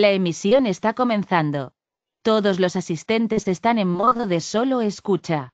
La emisión está comenzando. Todos los asistentes están en modo de solo escucha.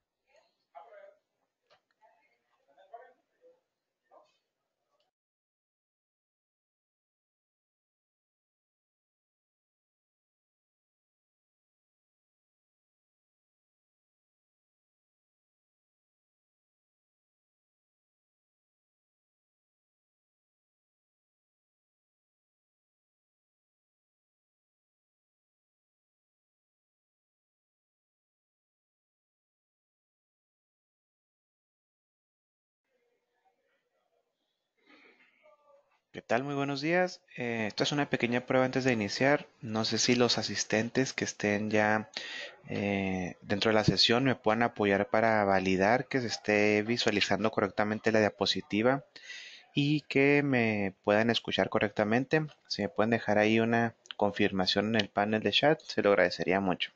¿Qué tal? Muy buenos días. Eh, esto esta es una pequeña prueba antes de iniciar. No sé si los asistentes que estén ya eh, dentro de la sesión me puedan apoyar para validar que se esté visualizando correctamente la diapositiva y que me puedan escuchar correctamente. Si me pueden dejar ahí una confirmación en el panel de chat, se lo agradecería mucho.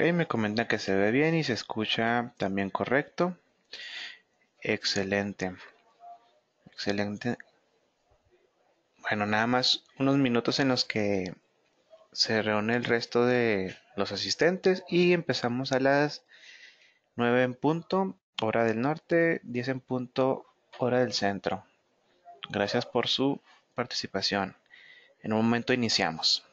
Ok, me comenta que se ve bien y se escucha también correcto. Excelente. Excelente. Bueno, nada más unos minutos en los que se reúne el resto de los asistentes y empezamos a las 9 en punto, hora del norte, 10 en punto, hora del centro. Gracias por su participación. En un momento iniciamos.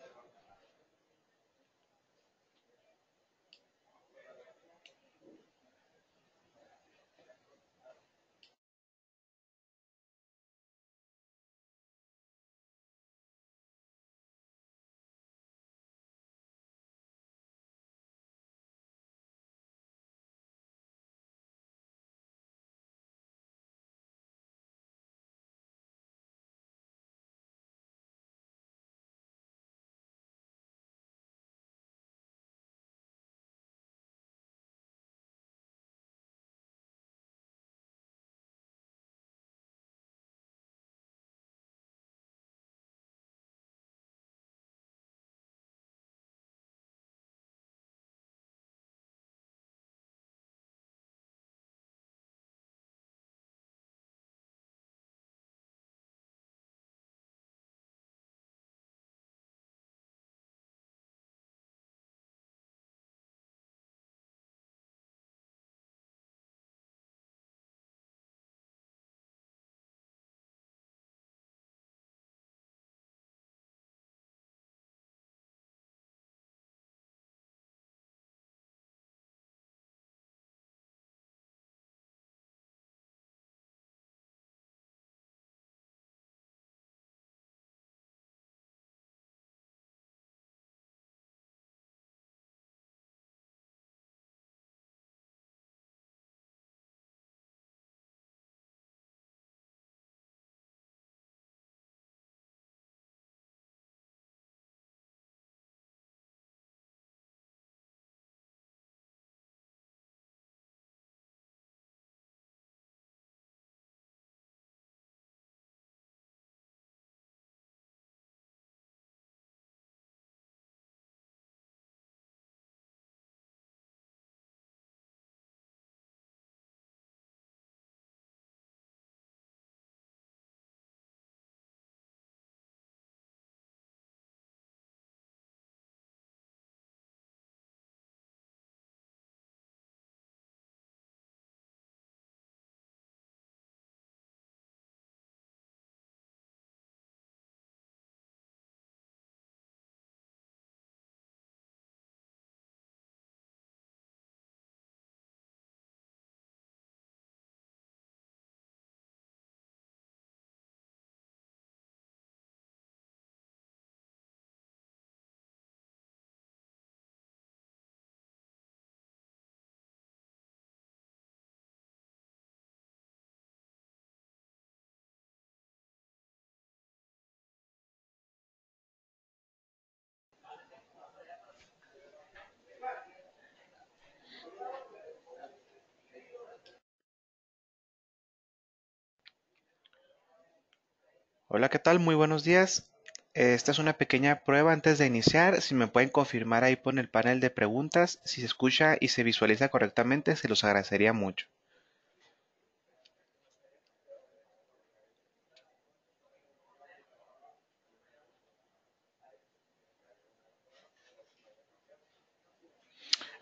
Hola, ¿qué tal? Muy buenos días. Esta es una pequeña prueba antes de iniciar. Si me pueden confirmar ahí por el panel de preguntas, si se escucha y se visualiza correctamente, se los agradecería mucho.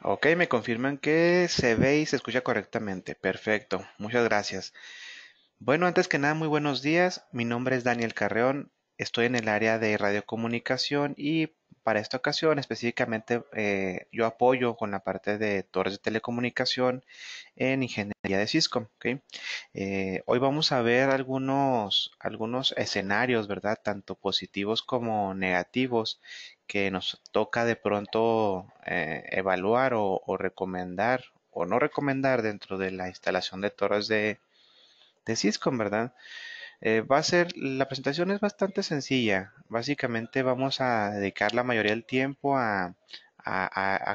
Ok, me confirman que se ve y se escucha correctamente. Perfecto, muchas gracias. Bueno, antes que nada, muy buenos días. Mi nombre es Daniel Carreón. Estoy en el área de radiocomunicación y para esta ocasión específicamente eh, yo apoyo con la parte de torres de telecomunicación en ingeniería de Cisco. Eh, hoy vamos a ver algunos, algunos escenarios, ¿verdad? Tanto positivos como negativos que nos toca de pronto eh, evaluar o, recomendar o no recomendar dentro de la instalación de torres de de Cisco, ¿verdad? Eh, va a ser, la presentación es bastante sencilla. Básicamente vamos a dedicar la mayoría del tiempo a,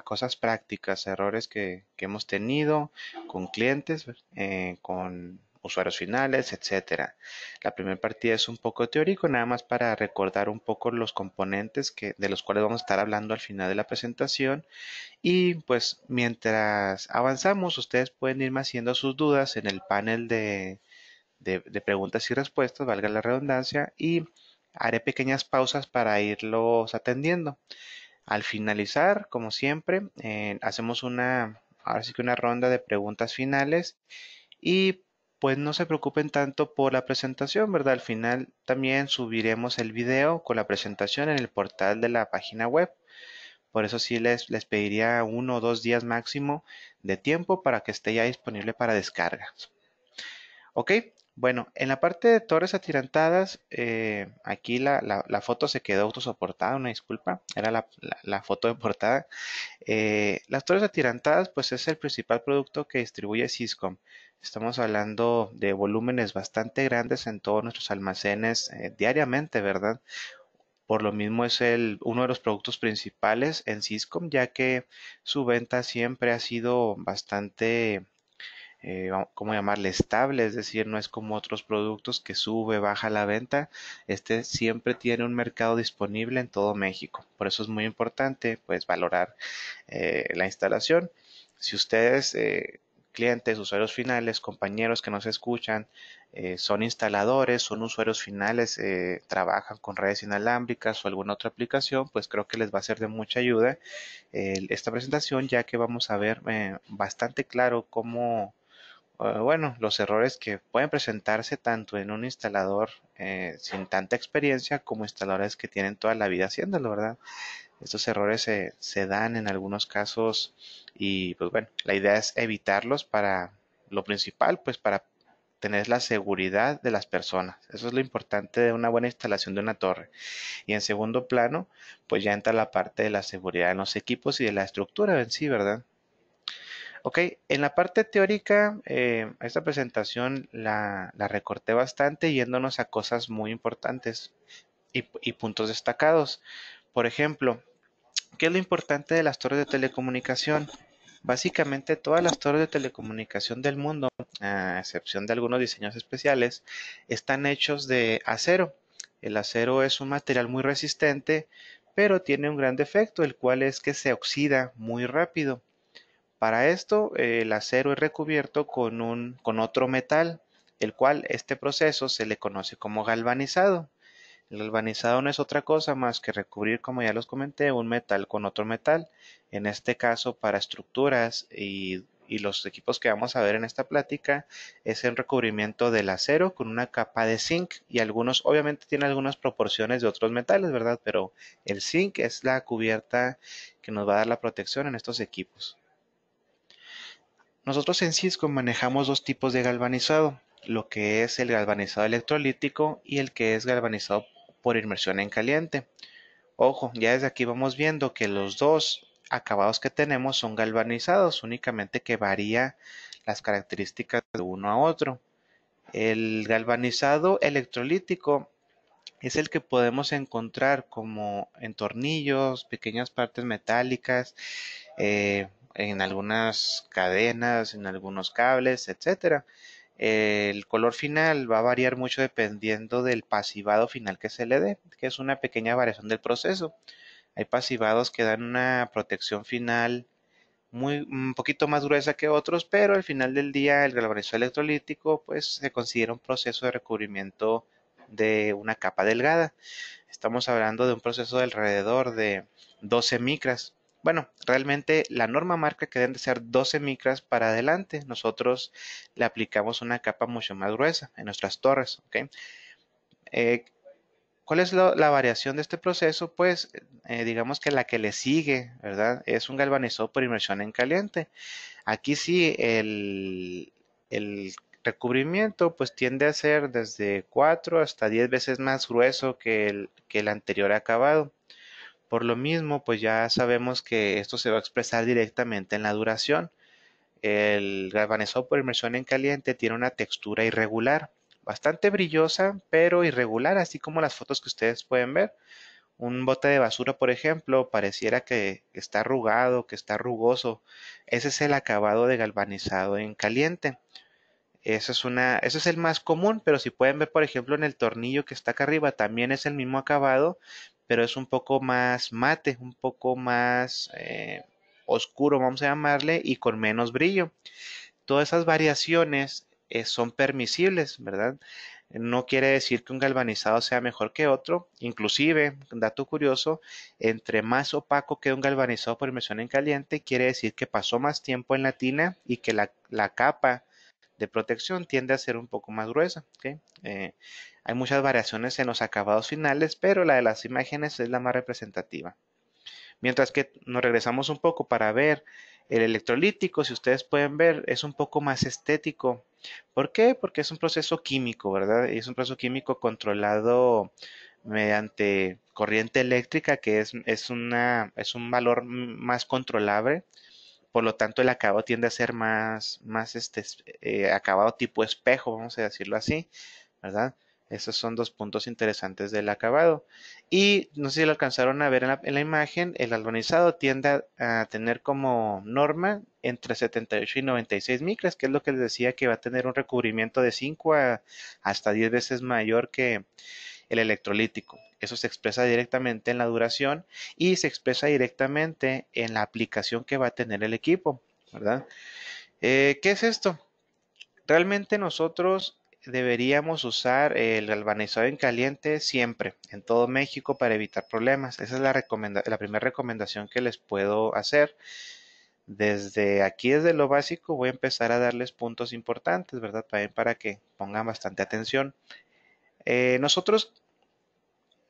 cosas prácticas, errores que, hemos tenido con clientes, eh, con usuarios finales, etcétera. La primera partida es un poco teórico, nada más para recordar un poco los componentes que, de los cuales vamos a estar hablando al final de la presentación. Y pues mientras avanzamos, ustedes pueden irme haciendo sus dudas en el panel de, de, preguntas y respuestas, valga la redundancia, y haré pequeñas pausas para irlos atendiendo. Al finalizar, como siempre, eh, hacemos una, ahora sí que una ronda de preguntas finales y pues no se preocupen tanto por la presentación, ¿verdad? Al final también subiremos el video con la presentación en el portal de la página web. Por eso sí les, les pediría uno o dos días máximo de tiempo para que esté ya disponible para descarga. Ok, bueno, en la parte de torres atirantadas, eh, aquí la, foto se quedó autosoportada, una disculpa, era la, foto de portada. Eh, las torres atirantadas, pues es el principal producto que distribuye Cisco. Estamos hablando de volúmenes bastante grandes en todos nuestros almacenes eh, diariamente, ¿verdad? Por lo mismo es el, uno de los productos principales en Siscom, ya que su venta siempre ha sido bastante eh, ¿cómo llamarle? Estable, es decir, no es como otros productos que sube, baja la venta. Este siempre tiene un mercado disponible en todo México. Por eso es muy importante, pues, valorar eh, la instalación. Si ustedes, eh, clientes, usuarios finales, compañeros que nos escuchan, son instaladores, son usuarios finales, trabajan con redes inalámbricas o alguna otra aplicación, pues creo que les va a ser de mucha ayuda esta presentación, ya que vamos a ver bastante claro cómo, eh, bueno, los errores que pueden presentarse tanto en un instalador eh, sin tanta experiencia como instaladores que tienen toda la vida haciéndolo, ¿verdad? Estos errores se, se dan en algunos casos y pues bueno, la idea es evitarlos para lo principal, pues para tener la seguridad de las personas. Eso es lo importante de una buena instalación de una torre. Y en segundo plano, pues ya entra la parte de la seguridad de los equipos y de la estructura en sí, ¿verdad? Ok, en la parte teórica, eh, esta presentación la, recorté bastante yéndonos a cosas muy importantes y, y puntos destacados. Por ejemplo, ¿qué es lo importante de las torres de telecomunicación? Básicamente todas las torres de telecomunicación del mundo, a excepción de algunos diseños especiales, están hechos de acero. El acero es un material muy resistente, pero tiene un gran defecto, el cual es que se oxida muy rápido. Para esto, eh, el acero es recubierto con, con otro metal, el cual este proceso se le conoce como galvanizado. El galvanizado no es otra cosa más que recubrir, como ya los comenté, un metal con otro metal, en este caso para estructuras y, y los equipos que vamos a ver en esta plática, es el recubrimiento del acero con una capa de zinc y algunos, obviamente tiene algunas proporciones de otros metales, ¿verdad? Pero el zinc es la cubierta que nos va a dar la protección en estos equipos. Nosotros en Cisco manejamos dos tipos de galvanizado, lo que es el galvanizado electrolítico y el que es galvanizado por inmersión en caliente. Ojo, ya desde aquí vamos viendo que los dos acabados que tenemos son galvanizados, únicamente que varía las características de uno a otro. El galvanizado electrolítico es el que podemos encontrar como en tornillos, pequeñas partes metálicas, eh, en algunas cadenas, en algunos cables, etcétera. El color final va a variar mucho dependiendo del pasivado final que se le dé, que es una pequeña variación del proceso. Hay pasivados que dan una protección final muy, un poquito más gruesa que otros, pero al final del día el galvanizado electrolítico pues se considera un proceso de recubrimiento de una capa delgada. Estamos hablando de un proceso de alrededor de 12 micras. Bueno, realmente la norma marca que deben de ser 12 micras para adelante. Nosotros le aplicamos una capa mucho más gruesa en nuestras torres. Eh, ¿Cuál es la variación de este proceso? Pues eh, digamos que la que le sigue, ¿verdad? Es un galvanizado por inmersión en caliente. Aquí sí el, el recubrimiento pues tiende a ser desde 4 hasta 10 veces más grueso que el, que el anterior acabado. Por lo mismo, pues ya sabemos que esto se va a expresar directamente en la duración. El galvanizado por inmersión en caliente tiene una textura irregular, bastante brillosa, pero irregular, así como las fotos que ustedes pueden ver. Un bote de basura, por ejemplo, pareciera que está arrugado, que está rugoso. Ese es el acabado de galvanizado en caliente. Eso es una, eso es el más común, pero si pueden ver, por ejemplo, en el tornillo que está acá arriba, también es el mismo acabado, pero es un poco más mate, un poco más eh, oscuro, vamos a llamarle, y con menos brillo. Todas esas variaciones eh, son permisibles, ¿verdad? No quiere decir que un galvanizado sea mejor que otro. Inclusive, dato curioso, entre más opaco que un galvanizado por inmersión en caliente, quiere decir que pasó más tiempo en la tina y que la, la capa de protección tiende a ser un poco más gruesa. Eh, hay muchas variaciones en los acabados finales, pero la de las imágenes es la más representativa. Mientras que nos regresamos un poco para ver el electrolítico, si ustedes pueden ver, es un poco más estético. ¿Por qué? Porque es un proceso químico, ¿verdad? Es un proceso químico controlado mediante corriente eléctrica, que es, es, una, es un valor más controlable por lo tanto el acabado tiende a ser más, más este, eh, acabado tipo espejo, vamos a decirlo así, ¿verdad? Esos son dos puntos interesantes del acabado. Y no sé si lo alcanzaron a ver en la, imagen, el galvanizado tiende a, tener como norma entre 78 y 96 micras, que es lo que les decía que va a tener un recubrimiento de 5 a, hasta 10 veces mayor que el electrolítico. Eso se expresa directamente en la duración y se expresa directamente en la aplicación que va a tener el equipo, ¿verdad? Eh, ¿Qué es esto? Realmente nosotros deberíamos usar el galvanizado en caliente siempre, en todo México, para evitar problemas. Esa es la, primera recomendación que les puedo hacer. Desde aquí, desde lo básico, voy a empezar a darles puntos importantes, ¿verdad? También para que pongan bastante atención. Eh, nosotros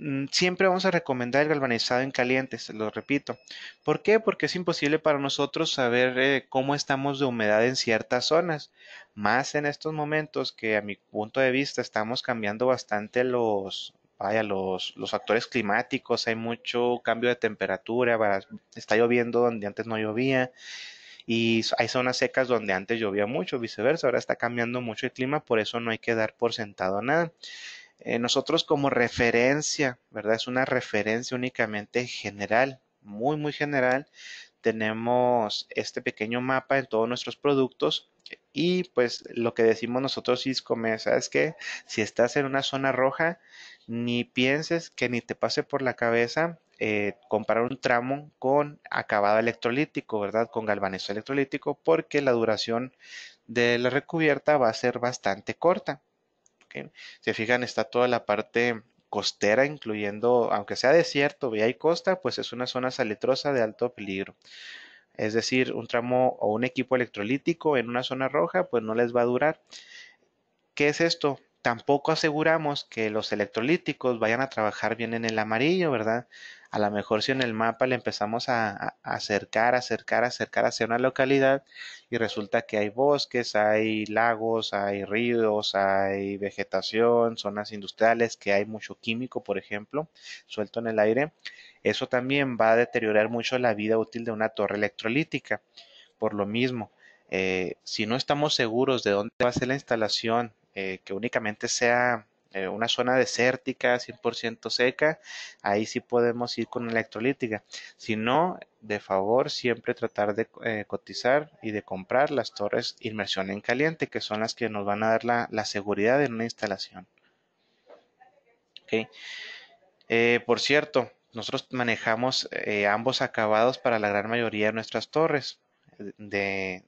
Mm, siempre vamos a recomendar el galvanizado en calientes, lo repito. ¿Por qué? Porque es imposible para nosotros saber eh, cómo estamos de humedad en ciertas zonas, más en estos momentos que a mi punto de vista estamos cambiando bastante los, vaya, los, los factores climáticos, hay mucho cambio de temperatura, está lloviendo donde antes no llovía. Y hay zonas secas donde antes llovía mucho, viceversa, ahora está cambiando mucho el clima, por eso no hay que dar por sentado nada. Eh, nosotros como referencia, ¿verdad? Es una referencia únicamente general, muy, muy general. Tenemos este pequeño mapa en todos nuestros productos y pues lo que decimos nosotros Iscome, es que Si estás en una zona roja, ni pienses que ni te pase por la cabeza eh, comparar un tramo con acabado electrolítico, ¿verdad? Con galvanizo electrolítico, porque la duración de la recubierta va a ser bastante corta. Si se fijan, está toda la parte costera, incluyendo, aunque sea desierto y hay costa, pues es una zona saletrosa de alto peligro. Es decir, un tramo o un equipo electrolítico en una zona roja, pues no les va a durar. ¿Qué es esto? tampoco aseguramos que los electrolíticos vayan a trabajar bien en el amarillo, ¿verdad? A lo mejor si en el mapa le empezamos a, a, acercar, acercar, acercar hacia una localidad y resulta que hay bosques, hay lagos, hay ríos, hay vegetación, zonas industriales, que hay mucho químico, por ejemplo, suelto en el aire, eso también va a deteriorar mucho la vida útil de una torre electrolítica. Por lo mismo, eh, si no estamos seguros de dónde va a ser la instalación, eh, que únicamente sea eh, una zona desértica, 100% seca, ahí sí podemos ir con electrolítica. Si no, de favor, siempre tratar de eh, cotizar y de comprar las torres inmersión en caliente, que son las que nos van a dar la, seguridad en una instalación. Okay. por cierto, nosotros manejamos ambos acabados para la gran mayoría de nuestras torres, de,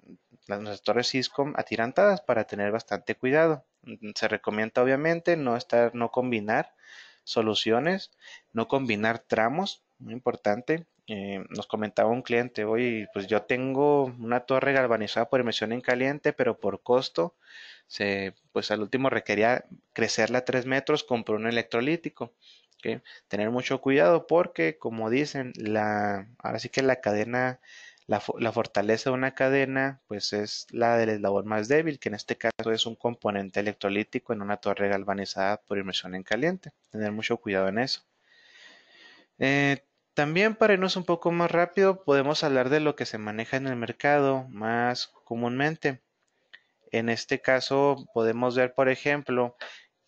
nuestras torres Cisco atirantadas para tener bastante cuidado. Mm, se recomienda obviamente no estar, no combinar soluciones, no combinar tramos, muy importante. Eh, nos comentaba un cliente, hoy pues yo tengo una torre galvanizada por emisión en caliente, pero por costo, se, pues al último requería crecerla a 3 metros, compró un electrolítico. Tener mucho cuidado porque, como dicen, la, ahora sí que la cadena la, fortaleza de una cadena pues es la del eslabón más débil, que en este caso es un componente electrolítico en una torre galvanizada por inmersión en caliente. Tener mucho cuidado en eso. Eh, también para irnos un poco más rápido podemos hablar de lo que se maneja en el mercado más comúnmente. En este caso podemos ver, por ejemplo,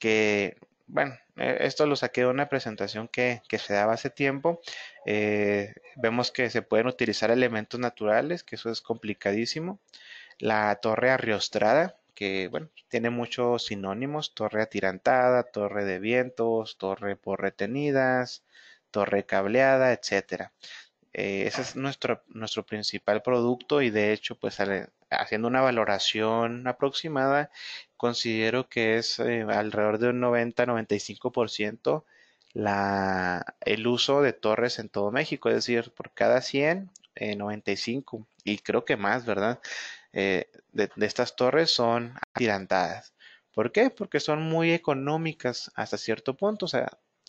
que, bueno, eh, esto lo saqué de una presentación que, se daba hace tiempo. Eh, vemos que se pueden utilizar elementos naturales, que eso es complicadísimo. La torre arriostrada, que bueno, tiene muchos sinónimos, torre atirantada, torre de vientos, torre por retenidas, torre cableada, etcétera. Eh, ese es nuestro, nuestro principal producto y de hecho, pues haciendo una valoración aproximada, considero que es eh, alrededor de un 90-95% el uso de torres en todo México, es decir, por cada 100, 95 eh, y creo que más, ¿verdad? De, estas torres son atirantadas. ¿Por qué? Porque son muy económicas hasta cierto punto, o sea,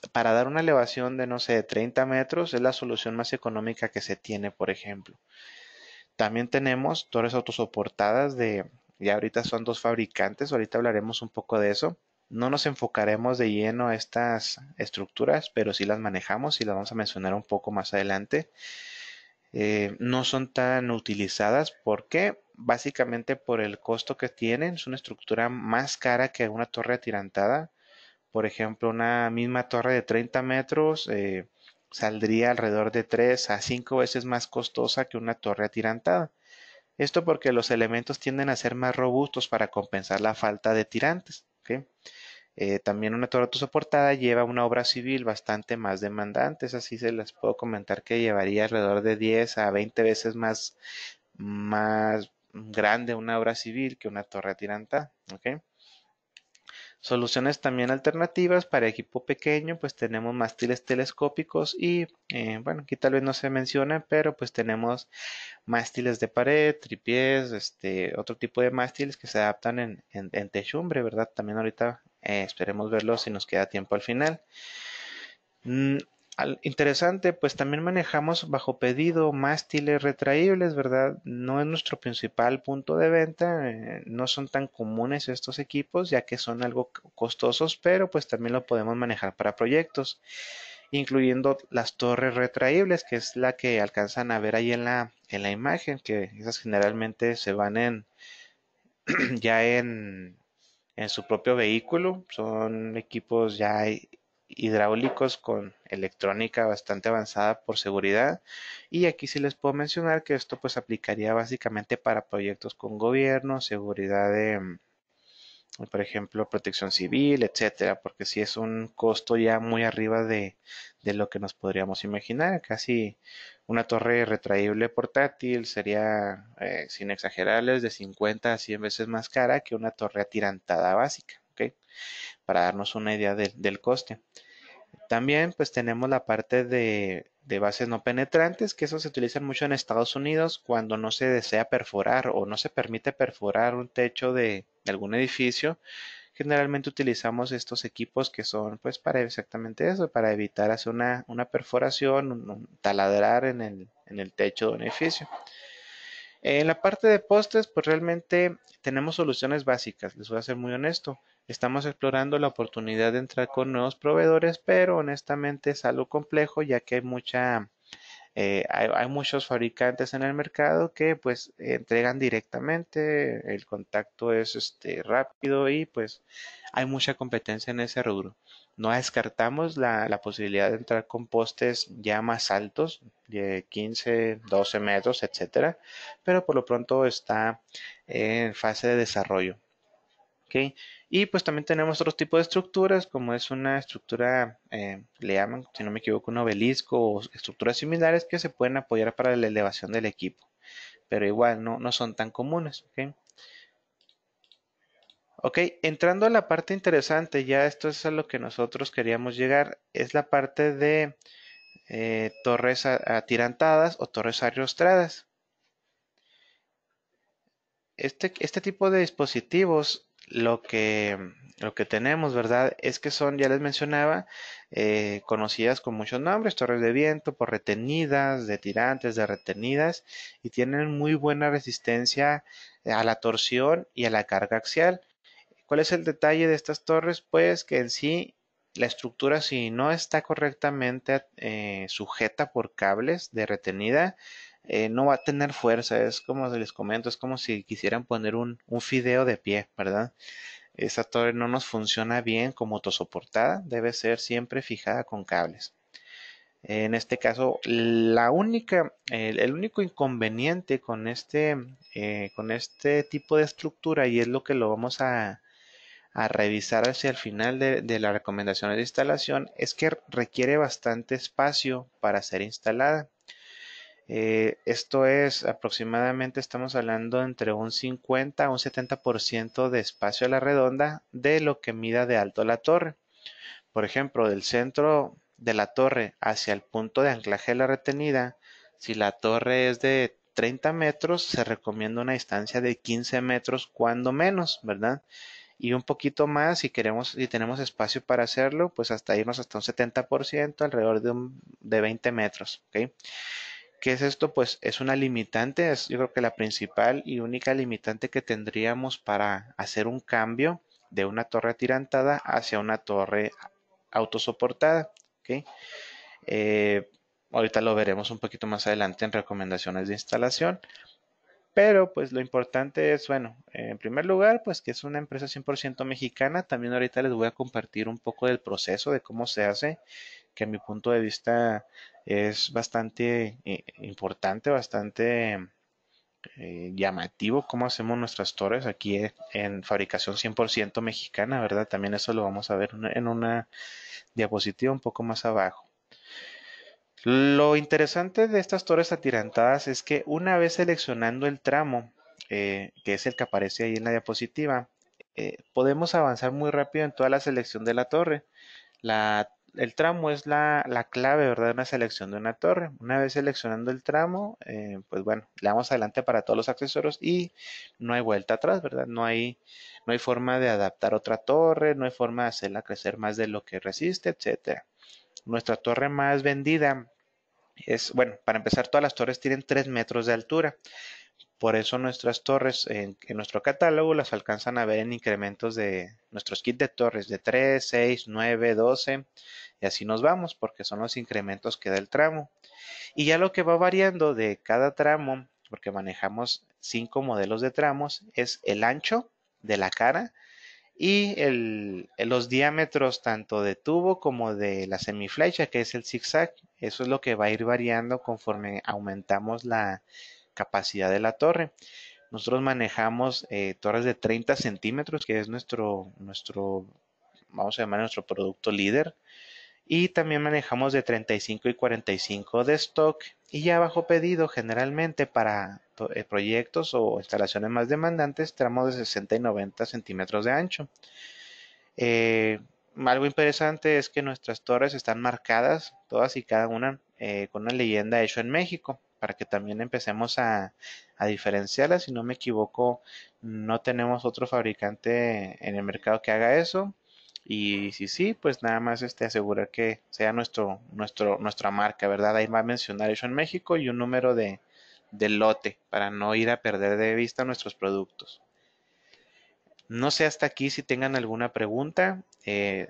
para dar una elevación de, no sé, 30 metros es la solución más económica que se tiene, por ejemplo. También tenemos torres autosoportadas de, ya ahorita son dos fabricantes, ahorita hablaremos un poco de eso. No nos enfocaremos de lleno a estas estructuras, pero sí las manejamos y las vamos a mencionar un poco más adelante. Eh, no son tan utilizadas porque básicamente por el costo que tienen, es una estructura más cara que una torre atirantada por ejemplo, una misma torre de 30 metros eh, saldría alrededor de 3 a 5 veces más costosa que una torre atirantada. Esto porque los elementos tienden a ser más robustos para compensar la falta de tirantes. Eh, también una torre autosoportada lleva una obra civil bastante más demandante. así se las puedo comentar que llevaría alrededor de 10 a 20 veces más, más grande una obra civil que una torre atirantada. Soluciones también alternativas para equipo pequeño, pues tenemos mástiles telescópicos y, eh, bueno, aquí tal vez no se menciona, pero pues tenemos mástiles de pared, tripies, este, otro tipo de mástiles que se adaptan en, techumbre, ¿verdad? También ahorita eh, esperemos verlo si nos queda tiempo al final. Mm, interesante, pues también manejamos bajo pedido mástiles retraíbles, ¿verdad? No es nuestro principal punto de venta, eh, no son tan comunes estos equipos ya que son algo costosos, pero pues también lo podemos manejar para proyectos, incluyendo las torres retraíbles, que es la que alcanzan a ver ahí en la, en la imagen, que esas generalmente se van en ya en, en su propio vehículo, son equipos ya hidráulicos con electrónica bastante avanzada por seguridad y aquí sí les puedo mencionar que esto pues aplicaría básicamente para proyectos con gobierno, seguridad de mm, por ejemplo protección civil, etcétera, porque si es un costo ya muy arriba de, de lo que nos podríamos imaginar, casi una torre retraíble portátil sería, eh, sin exagerarles, de 50 a 100 veces más cara que una torre atirantada básica para darnos una idea del coste. También pues tenemos la parte de, bases no penetrantes, que eso se utilizan mucho en Estados Unidos cuando no se desea perforar o no se permite perforar un techo de, algún edificio. Generalmente utilizamos estos equipos que son pues para exactamente eso, para evitar hacer una, una perforación, taladrar en el, en el techo de un edificio. En la parte de postes, pues realmente tenemos soluciones básicas, les voy a ser muy honesto. Estamos explorando la oportunidad de entrar con nuevos proveedores, pero honestamente es algo complejo ya que hay mucha... Eh, hay, muchos fabricantes en el mercado que pues entregan directamente, el contacto es este, rápido y pues hay mucha competencia en ese rubro. No descartamos la, la posibilidad de entrar con postes ya más altos, de 15, 12 metros, etcétera, pero por lo pronto está en fase de desarrollo. Y pues también tenemos otro tipo de estructuras, como es una estructura, eh, le llaman, si no me equivoco, un obelisco o estructuras similares que se pueden apoyar para la elevación del equipo. Pero igual no, no son tan comunes. ok, entrando a la parte interesante, ya esto es a lo que nosotros queríamos llegar, es la parte de eh, torres atirantadas o torres arrostradas. Este, este tipo de dispositivos lo que, lo que tenemos, ¿verdad? Es que son, ya les mencionaba, eh, conocidas con muchos nombres, torres de viento, por retenidas, de tirantes, de retenidas, y tienen muy buena resistencia a la torsión y a la carga axial. ¿Cuál es el detalle de estas torres? Pues que en sí la estructura si no está correctamente eh, sujeta por cables de retenida, eh, no va a tener fuerza. Es como se les comento, es como si quisieran poner un, fideo de pie, ¿verdad? Esta torre no nos funciona bien como autosoportada, debe ser siempre fijada con cables. En este caso, la única, el, único inconveniente con este, eh, con este tipo de estructura, y es lo que lo vamos a, revisar hacia el final de, de las recomendaciones de instalación, es que requiere bastante espacio para ser instalada. Eh, esto es aproximadamente, estamos hablando entre un 50 a un 70% de espacio a la redonda de lo que mida de alto la torre. Por ejemplo, del centro de la torre hacia el punto de anclaje de la retenida, si la torre es de 30 metros, se recomienda una distancia de 15 metros cuando menos, ¿verdad? Y un poquito más, si queremos, y tenemos espacio para hacerlo, pues hasta irnos hasta un 70%, alrededor de, un, de 20 metros, ¿ok? ¿Qué es esto? Pues es una limitante, es yo creo que la principal y única limitante que tendríamos para hacer un cambio de una torre atirantada hacia una torre autosoportada. ¿okay? Eh, ahorita lo veremos un poquito más adelante en recomendaciones de instalación. Pero pues lo importante es, bueno, en primer lugar, pues que es una empresa 100% mexicana. También ahorita les voy a compartir un poco del proceso, de cómo se hace que a mi punto de vista es bastante eh, importante, bastante eh, llamativo cómo hacemos nuestras torres aquí e, en fabricación 100% mexicana, ¿verdad? También eso lo vamos a ver en una diapositiva un poco más abajo. Lo interesante de estas torres atirantadas es que una vez seleccionando el tramo, eh, que es el que aparece ahí en la diapositiva, podemos avanzar muy rápido en toda la selección de la torre. La el tramo es la, la clave, ¿verdad?, de una selección de una torre. Una vez seleccionando el tramo, eh, pues bueno, le damos adelante para todos los accesorios y no hay vuelta atrás, ¿verdad? No hay, no hay forma de adaptar otra torre, no hay forma de hacerla crecer más de lo que resiste, etcétera. Nuestra torre más vendida es, bueno, para empezar, todas las torres tienen 3 metros de altura. Por eso nuestras torres en, nuestro catálogo las alcanzan a ver en incrementos de nuestros kits de torres de 3, 6, 9, 12 y así nos vamos porque son los incrementos que da el tramo. Y ya lo que va variando de cada tramo, porque manejamos 5 modelos de tramos, es el ancho de la cara y el, los diámetros tanto de tubo como de la semiflecha que es el zigzag. Eso es lo que va a ir variando conforme aumentamos la capacidad de la torre. Nosotros manejamos eh, torres de 30 centímetros, que es nuestro, nuestro, vamos a llamar nuestro producto líder. Y también manejamos de 35 y 45 de stock y ya bajo pedido generalmente para eh, proyectos o instalaciones más demandantes tramos de 60 y 90 centímetros de ancho. Eh, algo interesante es que nuestras torres están marcadas, todas y cada una, con una leyenda hecha en México para que también empecemos a, diferenciarla. Si no me equivoco, no tenemos otro fabricante en el mercado que haga eso. Y si sí, pues nada más este asegurar que sea nuestro, nuestro, nuestra marca, ¿verdad? Ahí va a mencionar eso en México y un número de, de lote para no ir a perder de vista nuestros productos. No sé hasta aquí si tengan alguna pregunta. Eh,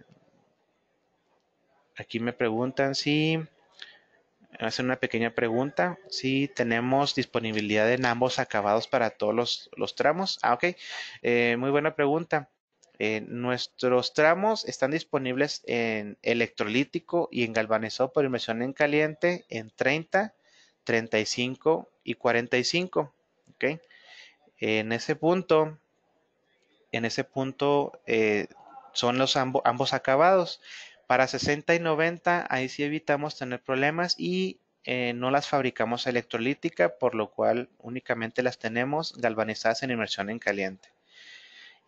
aquí me preguntan si hacer una pequeña pregunta. Si tenemos disponibilidad en ambos acabados para todos los, los tramos. Ah, ok. Eh, muy buena pregunta. Eh, nuestros tramos están disponibles en electrolítico y en galvanizado por inmersión en caliente en 30, 35 y 45. Ok. En ese punto, en ese punto eh, son los ambos ambos acabados. Para 60 y 90, ahí sí evitamos tener problemas y eh, no las fabricamos electrolítica, por lo cual únicamente las tenemos galvanizadas en inmersión en caliente.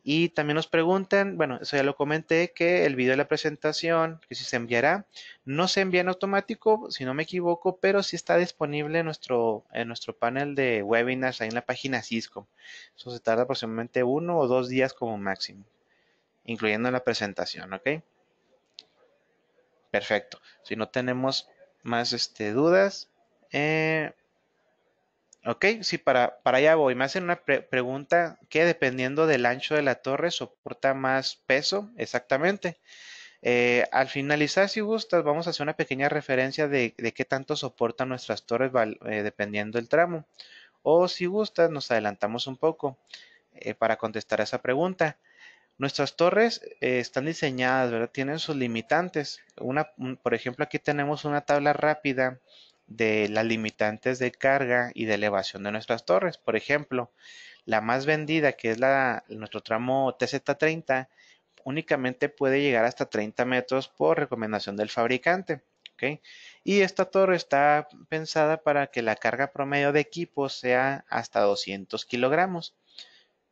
Y también nos preguntan, bueno, eso ya lo comenté, que el video de la presentación, que si se enviará, no se envía en automático, si no me equivoco, pero sí está disponible en nuestro, en nuestro panel de webinars ahí en la página Cisco. Eso se tarda aproximadamente uno o dos días como máximo, incluyendo la presentación, ¿ok? Perfecto. Si no tenemos más este, dudas. Eh, ok, sí, para, allá voy. Me hacen una pregunta que dependiendo del ancho de la torre soporta más peso. Exactamente. Eh, al finalizar, si gustas, vamos a hacer una pequeña referencia de, qué tanto soportan nuestras torres eh, dependiendo del tramo. O si gustas, nos adelantamos un poco para contestar esa pregunta. Nuestras torres eh, están diseñadas, ¿verdad? Tienen sus limitantes. Una, por ejemplo, aquí tenemos una tabla rápida de las limitantes de carga y de elevación de nuestras torres. Por ejemplo, la más vendida, que es la, nuestro tramo TZ30, únicamente puede llegar hasta 30 metros por recomendación del fabricante. Y esta torre está pensada para que la carga promedio de equipo sea hasta 200 kilogramos.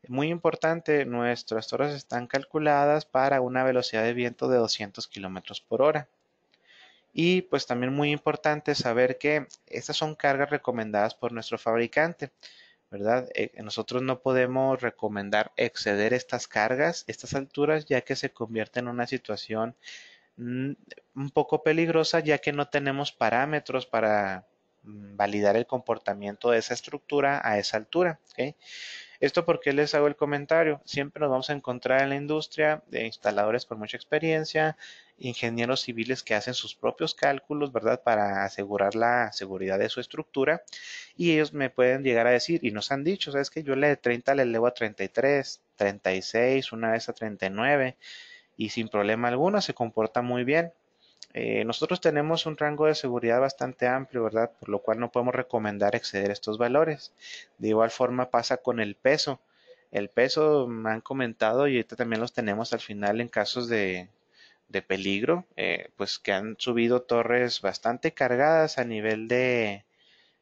Muy importante, nuestras torres están calculadas para una velocidad de viento de 200 kilómetros por hora. Y pues también muy importante saber que estas son cargas recomendadas por nuestro fabricante, ¿verdad? Eh, nosotros no podemos recomendar exceder estas cargas, estas alturas, ya que se convierte en una situación mm, un poco peligrosa, ya que no tenemos parámetros para mm, validar el comportamiento de esa estructura a esa altura. Esto porque les hago el comentario. Siempre nos vamos a encontrar en la industria de instaladores con mucha experiencia, ingenieros civiles que hacen sus propios cálculos, ¿verdad? Para asegurar la seguridad de su estructura. Y ellos me pueden llegar a decir, y nos han dicho, ¿sabes que Yo le de 30 le elevo a 33, 36, una vez a 39, y sin problema alguno se comporta muy bien. Eh, nosotros tenemos un rango de seguridad bastante amplio, ¿verdad? Por lo cual no podemos recomendar exceder estos valores. De igual forma pasa con el peso. El peso me han comentado y ahorita también los tenemos al final en casos de, de peligro, eh, pues que han subido torres bastante cargadas a nivel de,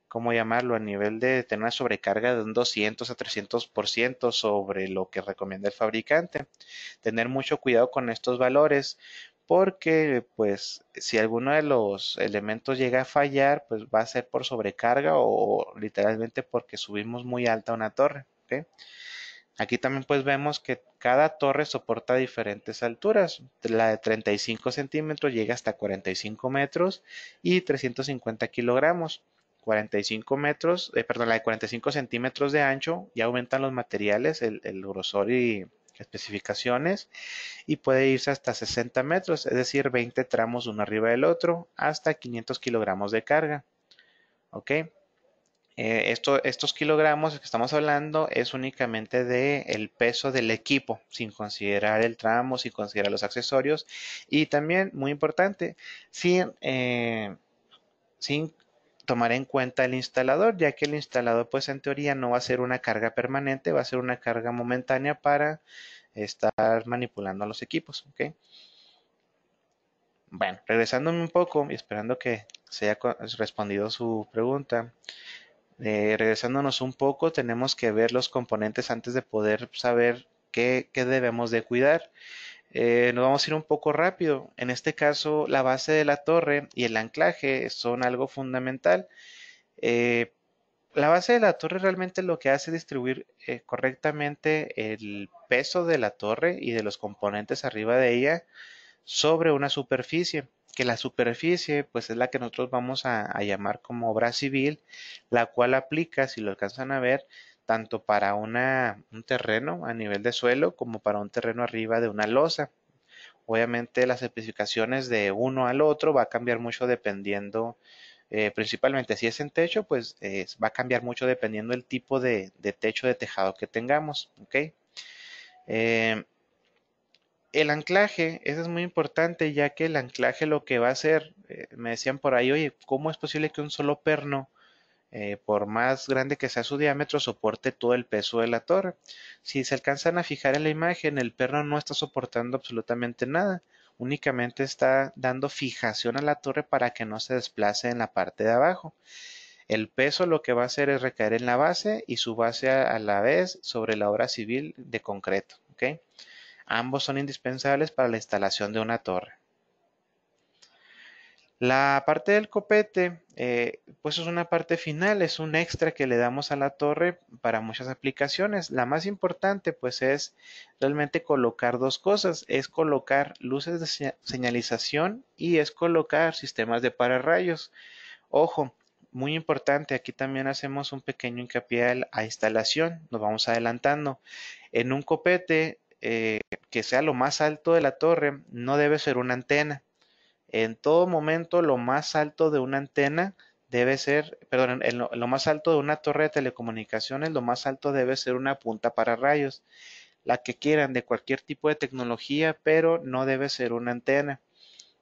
¿cómo llamarlo? A nivel de tener una sobrecarga de un 200 a 300% sobre lo que recomienda el fabricante. Tener mucho cuidado con estos valores porque pues si alguno de los elementos llega a fallar, pues va a ser por sobrecarga o, literalmente porque subimos muy alta una torre. Aquí también pues vemos que cada torre soporta diferentes alturas. La de 35 centímetros llega hasta 45 metros y 350 kilogramos. 45 metros, eh, perdón, la de 45 centímetros de ancho, ya aumentan los materiales, el, el grosor y especificaciones y puede irse hasta 60 metros, es decir, 20 tramos uno arriba del otro, hasta 500 kilogramos de carga. ¿Ok? Eh, esto, estos kilogramos que estamos hablando es únicamente del el peso del equipo, sin considerar el tramo, sin considerar los accesorios. Y también, muy importante, sin, eh, sin tomar en cuenta el instalador, ya que el instalador pues en teoría no va a ser una carga permanente, va a ser una carga momentánea para estar manipulando a los equipos, ¿ok? Bueno, regresándome un poco y esperando que se haya respondido su pregunta, eh, regresándonos un poco, tenemos que ver los componentes antes de poder saber qué, qué debemos de cuidar. Eh, nos vamos a ir un poco rápido. En este caso, la base de la torre y el anclaje son algo fundamental. Eh, la base de la torre realmente lo que hace es distribuir eh, correctamente el peso de la torre y de los componentes arriba de ella sobre una superficie, que la superficie pues es la que nosotros vamos a llamar como obra civil, la cual aplica, si lo alcanzan a ver, tanto para un terreno a nivel de suelo como para un terreno arriba de una losa. Obviamente las especificaciones de uno al otro va a cambiar mucho dependiendo, eh, principalmente si es en techo, pues eh, va a cambiar mucho dependiendo el tipo de, techo de tejado que tengamos. ¿okay? Eh, el anclaje, eso es muy importante ya que el anclaje lo que va a hacer, me decían por ahí, oye, ¿cómo es posible que un solo perno eh, por más grande que sea su diámetro, soporte todo el peso de la torre. Si se alcanzan a fijar en la imagen, el perro no está soportando absolutamente nada, únicamente está dando fijación a la torre para que no se desplace en la parte de abajo. El peso lo que va a hacer es recaer en la base y su base a, la vez sobre la obra civil de concreto. Ambos son indispensables para la instalación de una torre. La parte del copete, eh, pues es una parte final, es un extra que le damos a la torre para muchas aplicaciones. La más importante, pues es realmente colocar dos cosas, es colocar luces de señalización y es colocar sistemas de pararrayos. Ojo, muy importante, aquí también hacemos un pequeño hincapié a instalación, nos vamos adelantando. En un copete eh, que sea lo más alto de la torre, no debe ser una antena en todo momento lo más alto de una antena debe ser, perdón, lo, lo, más alto de una torre de telecomunicaciones, lo más alto debe ser una punta para rayos, la que quieran de cualquier tipo de tecnología, pero no debe ser una antena.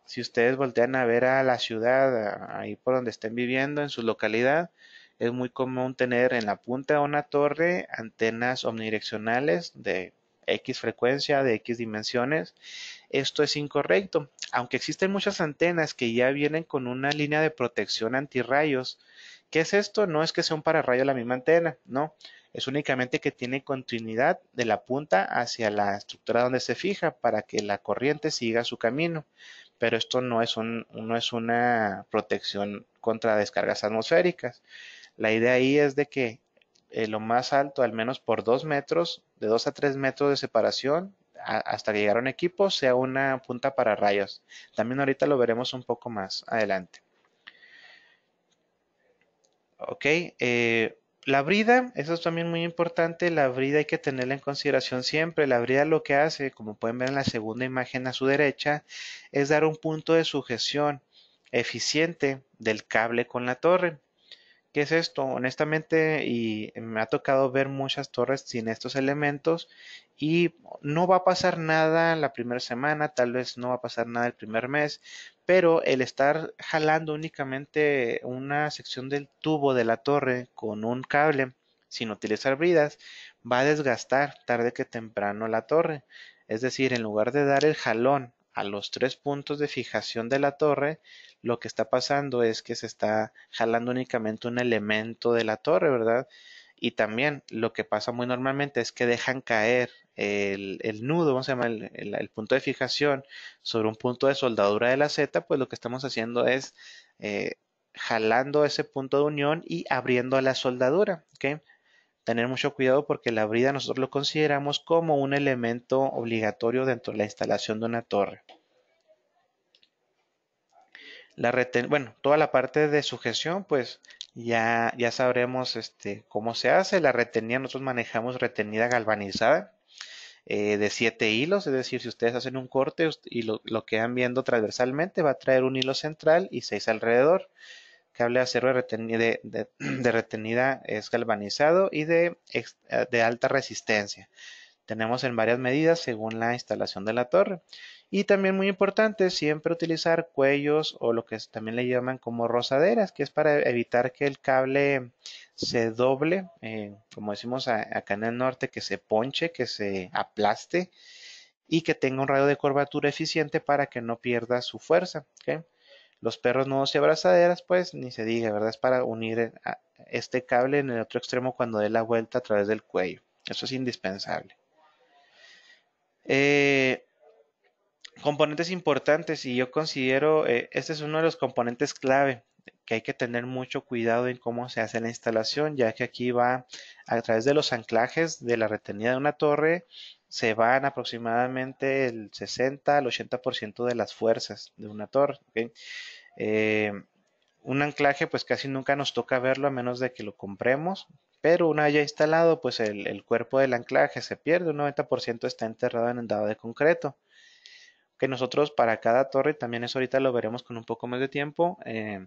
Si ustedes voltean a ver a la ciudad, ahí por donde estén viviendo, en su localidad, es muy común tener en la punta de una torre antenas omnidireccionales de X frecuencia, de X dimensiones. Esto es incorrecto aunque existen muchas antenas que ya vienen con una línea de protección antirrayos, ¿qué es esto? No es que sea un pararrayo la misma antena, no, es únicamente que tiene continuidad de la punta hacia la estructura donde se fija para que la corriente siga su camino, pero esto no es, un, no es una protección contra descargas atmosféricas. La idea ahí es de que eh, lo más alto, al menos por 2 metros, de 2 a 3 metros de separación, hasta llegar a un equipo sea una punta para rayos. También ahorita lo veremos un poco más adelante. Ok, eh, la brida, eso es también muy importante, la brida hay que tenerla en consideración siempre. La brida lo que hace, como pueden ver en la segunda imagen a su derecha, es dar un punto de sujeción eficiente del cable con la torre. ¿Qué es esto? Honestamente, y me ha tocado ver muchas torres sin estos elementos y no va a pasar nada la primera semana, tal vez no va a pasar nada el primer mes, pero el estar jalando únicamente una sección del tubo de la torre con un cable sin utilizar bridas va a desgastar tarde que temprano la torre. Es decir, en lugar de dar el jalón a los tres puntos de fijación de la torre, lo que está pasando es que se está jalando únicamente un elemento de la torre, ¿verdad? Y también lo que pasa muy normalmente es que dejan caer el, nudo, vamos a llamar El, punto de fijación sobre un punto de soldadura de la Z, pues lo que estamos haciendo es eh, jalando ese punto de unión y abriendo la soldadura, ¿ok? tener mucho cuidado porque la brida nosotros lo consideramos como un elemento obligatorio dentro de la instalación de una torre. La bueno, toda la parte de sujeción, pues ya, ya sabremos este, cómo se hace. La retenida, nosotros manejamos retenida galvanizada eh, de siete hilos, es decir, si ustedes hacen un corte y lo, lo quedan viendo transversalmente, va a traer un hilo central y seis alrededor. Cable acero de, de, de, retenida es galvanizado y eh, de, alta resistencia. Tenemos en varias medidas según la instalación de la torre. Y también muy importante, siempre utilizar cuellos o lo que también le llaman como rosaderas, que es para evitar que el cable se doble, eh, como decimos acá en el norte, que se ponche, que se aplaste y que tenga un radio de curvatura eficiente para que no pierda su fuerza. Los perros no y abrazaderas, pues ni se diga, ¿verdad? Es para unir este cable en el otro extremo cuando dé la vuelta a través del cuello. Eso es indispensable. Eh, componentes importantes y yo considero, eh, este es uno de los componentes clave que hay que tener mucho cuidado en cómo se hace la instalación, ya que aquí va a través de los anclajes de la retenida de una torre, se van aproximadamente el 60 al 80% de las fuerzas de una torre. Eh, un anclaje pues casi nunca nos toca verlo a menos de que lo compremos, pero una vez instalado pues el, cuerpo del anclaje se pierde, un 90% está enterrado en el dado de concreto. Que nosotros para cada torre, también eso ahorita lo veremos con un poco más de tiempo, eh,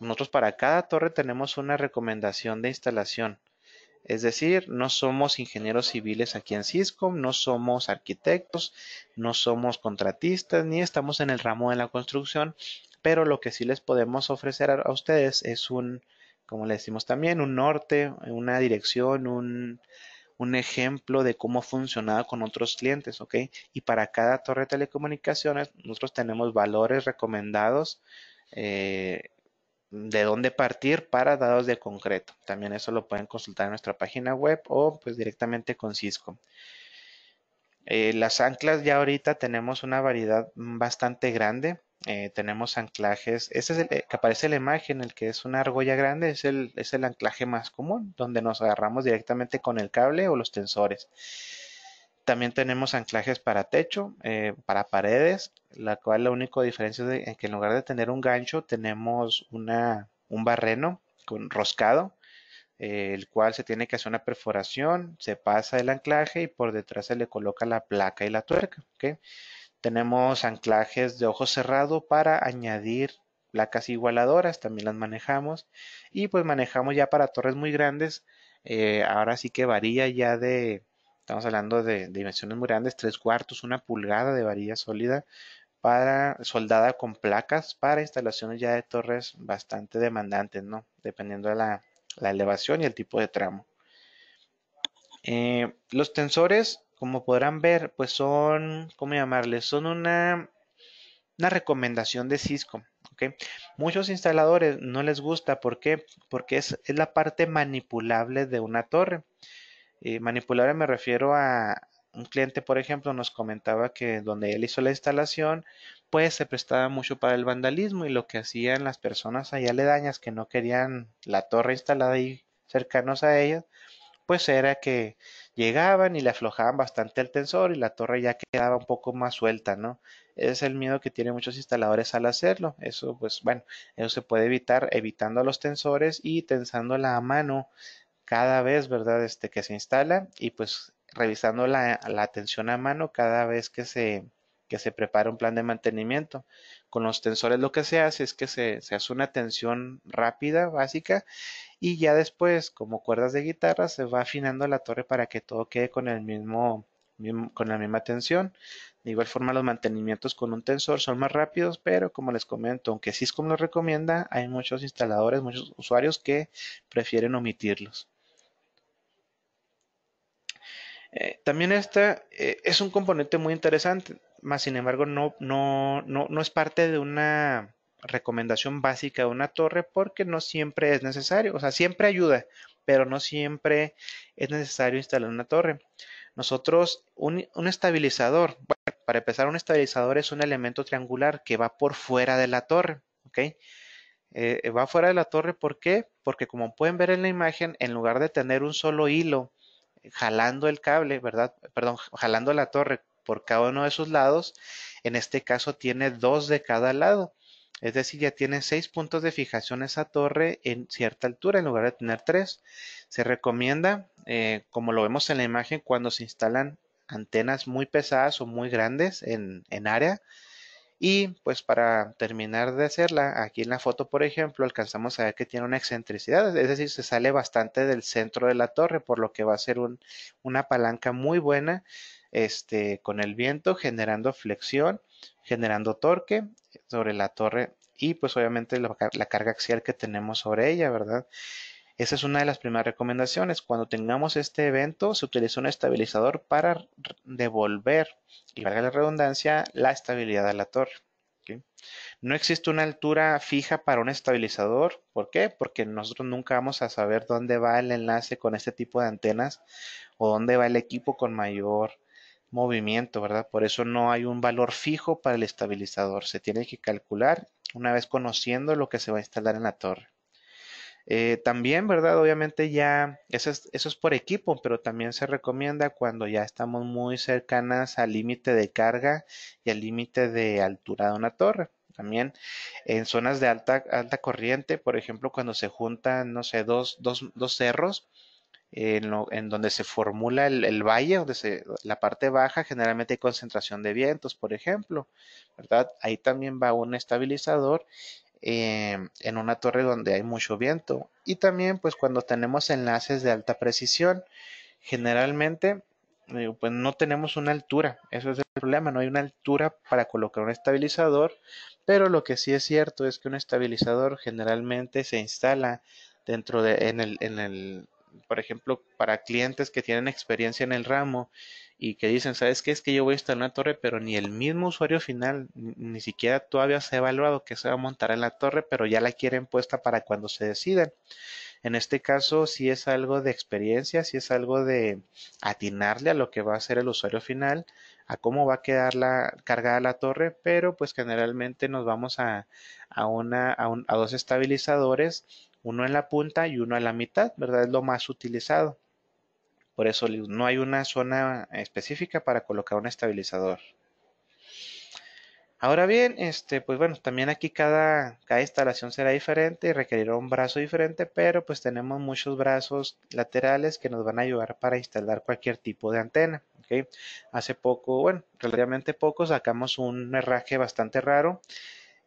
nosotros para cada torre tenemos una recomendación de instalación. Es decir, no somos ingenieros civiles aquí en Cisco, no somos arquitectos, no somos contratistas, ni estamos en el ramo de la construcción pero lo que sí les podemos ofrecer a, ustedes es un, como le decimos también, un norte, una dirección, un, ejemplo de cómo funcionaba con otros clientes, Y para cada torre de telecomunicaciones nosotros tenemos valores recomendados eh, de dónde partir para dados de concreto. También eso lo pueden consultar en nuestra página web o pues directamente con Cisco. Eh, las anclas ya ahorita tenemos una variedad bastante grande. Eh, tenemos anclajes. ese es el eh, que aparece en la imagen, el que es una argolla grande, es el, es el anclaje más común, donde nos agarramos directamente con el cable o los tensores. También tenemos anclajes para techo, eh, para paredes, la cual la única diferencia es de, que en lugar de tener un gancho, tenemos una, un barreno con roscado, el cual se tiene que hacer una perforación, se pasa el anclaje y por detrás se le coloca la placa y la tuerca. Tenemos anclajes de ojo cerrado para añadir placas igualadoras, también las manejamos. Y pues manejamos ya para torres muy grandes, eh, ahora sí que varía ya de, estamos hablando de, dimensiones muy grandes, tres cuartos, una pulgada de varilla sólida, para soldada con placas para instalaciones ya de torres bastante demandantes, ¿no? Dependiendo de la, elevación y el tipo de tramo. Eh, los tensores como podrán ver, pues son, ¿cómo llamarles? Son una, una recomendación de Cisco. ¿okay? Muchos instaladores no les gusta, ¿por qué? Porque es, es la parte manipulable de una torre. Eh, manipulable me refiero a un cliente, por ejemplo, nos comentaba que donde él hizo la instalación, pues se prestaba mucho para el vandalismo y lo que hacían las personas allá aledañas que no querían la torre instalada y cercanos a ella pues era que llegaban y le aflojaban bastante el tensor y la torre ya quedaba un poco más suelta, ¿no? es el miedo que tienen muchos instaladores al hacerlo. Eso, pues bueno, eso se puede evitar evitando los tensores y tensándola a mano cada vez, ¿verdad? Este que se instala y pues revisando la, la tensión a mano cada vez que se, que se prepara un plan de mantenimiento. Con los tensores lo que se hace es que se, se hace una tensión rápida, básica, y ya después, como cuerdas de guitarra, se va afinando la torre para que todo quede con el mismo, con la misma tensión. De igual forma, los mantenimientos con un tensor son más rápidos, pero como les comento, aunque como lo recomienda, hay muchos instaladores, muchos usuarios que prefieren omitirlos. Eh, también esta eh, es un componente muy interesante, más sin embargo no, no, no es parte de una recomendación básica de una torre porque no siempre es necesario, o sea, siempre ayuda, pero no siempre es necesario instalar una torre. Nosotros, un, estabilizador, para empezar, un estabilizador es un elemento triangular que va por fuera de la torre, ¿ok? Eh, va fuera de la torre, ¿por qué? Porque como pueden ver en la imagen, en lugar de tener un solo hilo eh, jalando el cable, ¿verdad? Perdón, jalando la torre por cada uno de sus lados, en este caso tiene dos de cada lado. Es decir, ya tiene seis puntos de fijación esa torre en cierta altura en lugar de tener tres. Se recomienda, eh, como lo vemos en la imagen, cuando se instalan antenas muy pesadas o muy grandes en, área. Y pues para terminar de hacerla, aquí en la foto, por ejemplo, alcanzamos a ver que tiene una excentricidad, es decir, se sale bastante del centro de la torre, por lo que va a ser una palanca muy buena este, con el viento, generando flexión generando torque sobre la torre y pues obviamente la, carga axial que tenemos sobre ella, ¿verdad? Esa es una de las primeras recomendaciones. Cuando tengamos este evento, se utiliza un estabilizador para devolver, y valga la redundancia, la estabilidad a la torre. No existe una altura fija para un estabilizador. ¿Por qué? Porque nosotros nunca vamos a saber dónde va el enlace con este tipo de antenas o dónde va el equipo con mayor movimiento, ¿verdad? Por eso no hay un valor fijo para el estabilizador. Se tiene que calcular una vez conociendo lo que se va a instalar en la torre. Eh, también, ¿verdad? Obviamente ya, eso es, eso es por equipo, pero también se recomienda cuando ya estamos muy cercanas al límite de carga y al límite de altura de una torre. También en zonas de alta, alta corriente, por ejemplo, cuando se juntan, no sé, dos, dos, dos cerros, en, donde se formula el, valle, donde la parte baja generalmente hay concentración de vientos, por ejemplo, ¿verdad? Ahí también va un estabilizador em, en una torre donde hay mucho viento. Y también, pues, cuando tenemos enlaces de alta precisión, generalmente, eh, pues, no tenemos una altura. Eso es el problema, no hay una altura para colocar un estabilizador. Pero lo que sí es cierto es que un estabilizador generalmente se instala dentro de, en el por ejemplo, para clientes que tienen experiencia en el ramo y que dicen, ¿sabes qué? Es que yo voy a instalar una torre, pero ni el mismo usuario final, ni siquiera todavía se ha evaluado que se va a montar en la torre, pero ya la quieren puesta para cuando se decidan. En este caso, si es algo de experiencia, si es algo de atinarle a lo que va a ser el usuario final, a cómo va a quedar la, cargada la torre, pero pues generalmente nos vamos a, a, una, a dos estabilizadores uno en la punta y uno en la mitad, ¿verdad? Es lo más utilizado. Por eso no hay una zona específica para colocar un estabilizador. Ahora bien, este, pues bueno, también aquí cada, instalación será diferente y requerirá un brazo diferente, pero pues tenemos muchos brazos laterales que nos van a ayudar para instalar cualquier tipo de antena. Hace poco, bueno, relativamente poco, sacamos un herraje bastante raro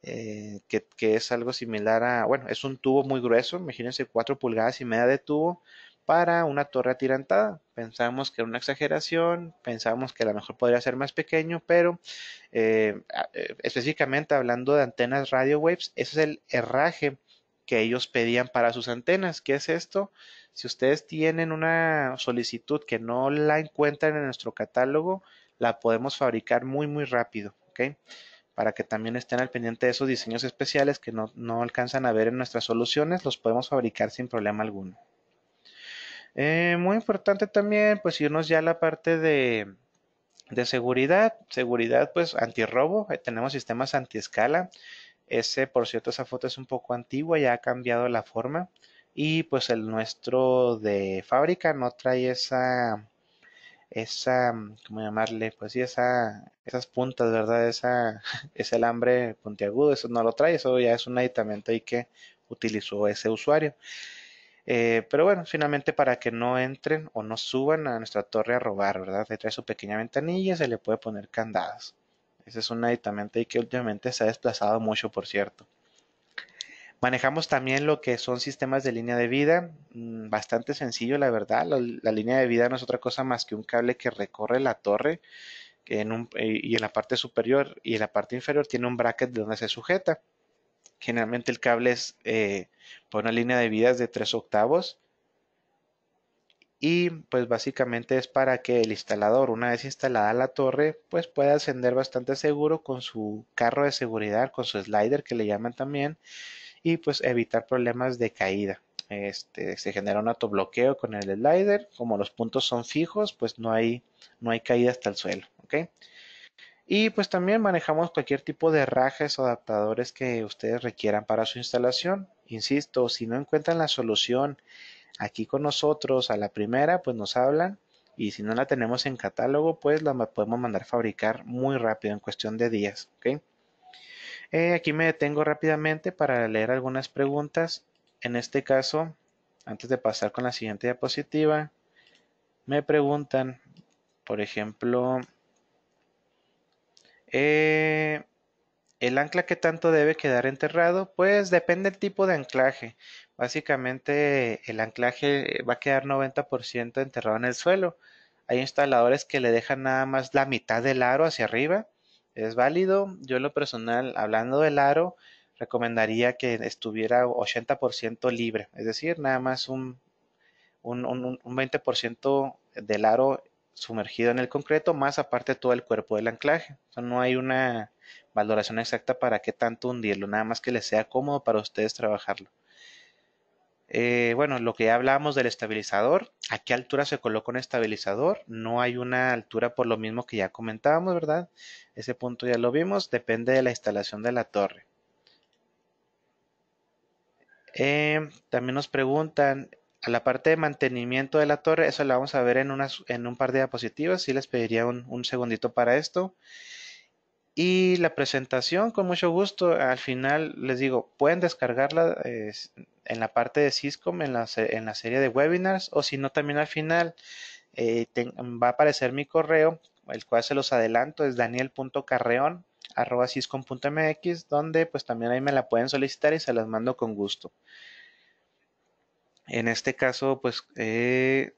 eh, que, es algo similar a, bueno, es un tubo muy grueso, imagínense 4 pulgadas y media de tubo para una torre atirantada. Pensamos que era una exageración, pensamos que a lo mejor podría ser más pequeño, pero eh, eh, específicamente hablando de antenas radio waves, ese es el herraje que ellos pedían para sus antenas. ¿Qué es esto? Si ustedes tienen una solicitud que no la encuentran en nuestro catálogo, la podemos fabricar muy, muy rápido. okay para que también estén al pendiente de esos diseños especiales que no, alcanzan a ver en nuestras soluciones, los podemos fabricar sin problema alguno. Eh, muy importante también, pues irnos ya a la parte de, seguridad. Seguridad, pues antirrobo. Eh, tenemos sistemas antiescala. Ese, por cierto, esa foto es un poco antigua, ya ha cambiado la forma. Y pues el nuestro de fábrica no trae esa esa, ¿cómo llamarle? Pues sí, esa, esas puntas, ¿verdad? Esa, ese alambre puntiagudo, eso no lo trae, eso ya es un aditamento ahí que utilizó ese usuario. Eh, pero bueno, finalmente para que no entren o no suban a nuestra torre a robar, ¿verdad? detrás trae su pequeña ventanilla, se le puede poner candadas. Ese es un aditamento ahí que últimamente se ha desplazado mucho, por cierto. Manejamos también lo que son sistemas de línea de vida, mm, bastante sencillo la verdad, la, línea de vida no es otra cosa más que un cable que recorre la torre en un, eh, y en la parte superior y en la parte inferior tiene un bracket de donde se sujeta. Generalmente el cable es eh, por una línea de vida de 3 octavos y pues básicamente es para que el instalador una vez instalada la torre pues pueda ascender bastante seguro con su carro de seguridad, con su slider que le llaman también y pues evitar problemas de caída. Este, se genera un autobloqueo con el slider, como los puntos son fijos, pues no hay, no hay caída hasta el suelo, Y pues también manejamos cualquier tipo de rajes o adaptadores que ustedes requieran para su instalación. Insisto, si no encuentran la solución aquí con nosotros a la primera, pues nos hablan y si no la tenemos en catálogo, pues la podemos mandar a fabricar muy rápido en cuestión de días, eh, aquí me detengo rápidamente para leer algunas preguntas. En este caso, antes de pasar con la siguiente diapositiva, me preguntan, por ejemplo, eh, ¿El ancla qué tanto debe quedar enterrado? Pues depende del tipo de anclaje. Básicamente el anclaje va a quedar 90% enterrado en el suelo. Hay instaladores que le dejan nada más la mitad del aro hacia arriba es válido. Yo en lo personal, hablando del aro, recomendaría que estuviera 80% libre, es decir, nada más un, un, 20% del aro sumergido en el concreto, más aparte todo el cuerpo del anclaje. no hay una valoración exacta para qué tanto hundirlo, nada más que le sea cómodo para ustedes trabajarlo. Eh, bueno, lo que ya hablábamos del estabilizador, ¿a qué altura se coloca un estabilizador? No hay una altura por lo mismo que ya comentábamos, ¿verdad? Ese punto ya lo vimos, depende de la instalación de la torre. Eh, también nos preguntan, a la parte de mantenimiento de la torre, eso lo vamos a ver en, en un par de diapositivas, sí les pediría un segundito para esto. Y la presentación, con mucho gusto, al final les digo, pueden descargarla eh, en la parte de Cisco en la, serie de webinars, o si no, también al final eh, va a aparecer mi correo, el cual se los adelanto, es daniel.carreón arroba donde pues también ahí me la pueden solicitar y se las mando con gusto. En este caso, pues eh,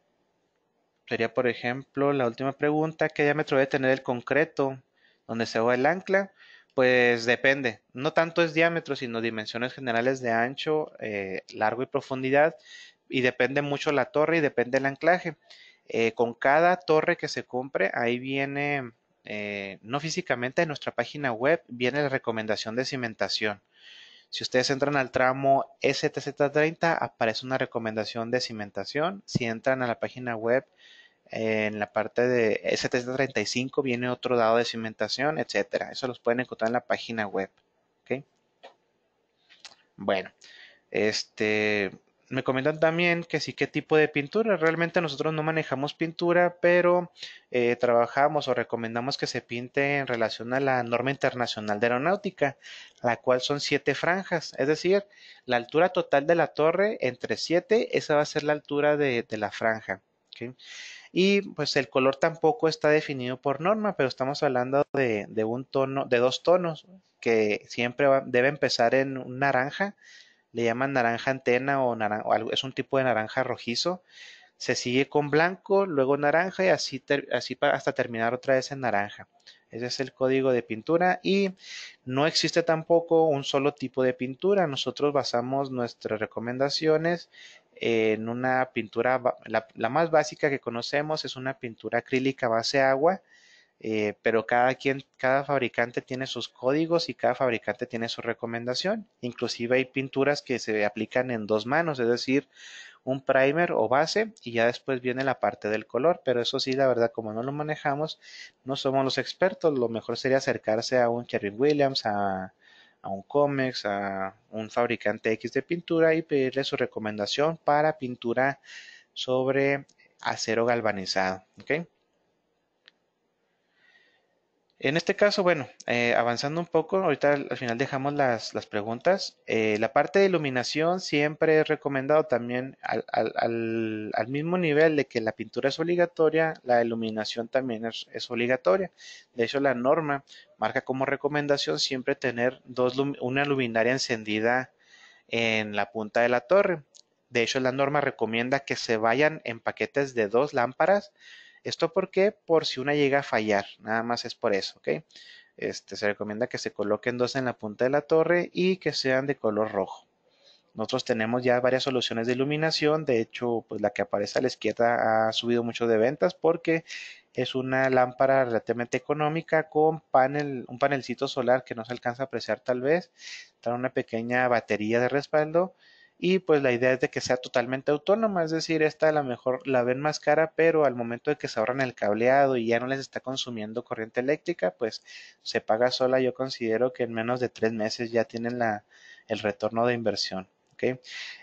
sería, por ejemplo, la última pregunta, ¿qué diámetro debe tener el concreto? donde se va el ancla, pues depende. No tanto es diámetro, sino dimensiones generales de ancho, eh, largo y profundidad. Y depende mucho la torre y depende el anclaje. Eh, con cada torre que se compre, ahí viene, eh, no físicamente, en nuestra página web, viene la recomendación de cimentación. Si ustedes entran al tramo STZ30, aparece una recomendación de cimentación. Si entran a la página web en la parte de ST35 viene otro dado de cimentación, etcétera. Eso los pueden encontrar en la página web. Bueno, este me comentan también que sí, qué tipo de pintura. Realmente nosotros no manejamos pintura, pero eh, trabajamos o recomendamos que se pinte en relación a la norma internacional de aeronáutica, la cual son siete franjas. Es decir, la altura total de la torre entre siete, esa va a ser la altura de, la franja y pues el color tampoco está definido por norma, pero estamos hablando de, un tono, de dos tonos que siempre debe empezar en un naranja, le llaman naranja antena o, es un tipo de naranja rojizo, se sigue con blanco, luego naranja y así, así hasta terminar otra vez en naranja. Ese es el código de pintura y no existe tampoco un solo tipo de pintura. Nosotros basamos nuestras recomendaciones en una pintura, la, más básica que conocemos es una pintura acrílica base agua, eh, pero cada quien, cada fabricante tiene sus códigos y cada fabricante tiene su recomendación. Inclusive hay pinturas que se aplican en dos manos, es decir, un primer o base y ya después viene la parte del color, pero eso sí, la verdad, como no lo manejamos, no somos los expertos, lo mejor sería acercarse a un Cherry Williams, a a un cómics a un fabricante X de pintura y pedirle su recomendación para pintura sobre acero galvanizado. En este caso, bueno, eh, avanzando un poco, ahorita al, final dejamos las, preguntas. Eh, la parte de iluminación siempre es recomendado también al, mismo nivel de que la pintura es obligatoria, la iluminación también es, es obligatoria. De hecho, la norma marca como recomendación siempre tener dos, una luminaria encendida en la punta de la torre. De hecho, la norma recomienda que se vayan en paquetes de dos lámparas esto por qué? por si una llega a fallar, nada más es por eso, ¿ok? Este, se recomienda que se coloquen dos en la punta de la torre y que sean de color rojo. Nosotros tenemos ya varias soluciones de iluminación, de hecho, pues la que aparece a la izquierda ha subido mucho de ventas porque es una lámpara relativamente económica con panel, un panelcito solar que no se alcanza a apreciar tal vez, trae una pequeña batería de respaldo y pues la idea es de que sea totalmente autónoma, es decir, esta a lo mejor la ven más cara, pero al momento de que se ahorran el cableado y ya no les está consumiendo corriente eléctrica, pues se paga sola, yo considero que en menos de tres meses ya tienen la, el retorno de inversión.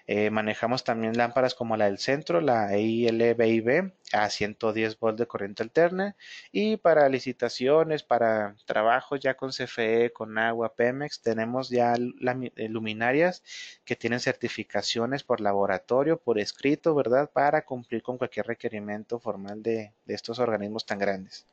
Eh, manejamos también lámparas como la del centro, la EILBIB, a 110 volts de corriente alterna. Y para licitaciones, para trabajos ya con CFE, con agua, Pemex, tenemos ya eh, luminarias que tienen certificaciones por laboratorio, por escrito, ¿verdad? Para cumplir con cualquier requerimiento formal de estos organismos tan grandes.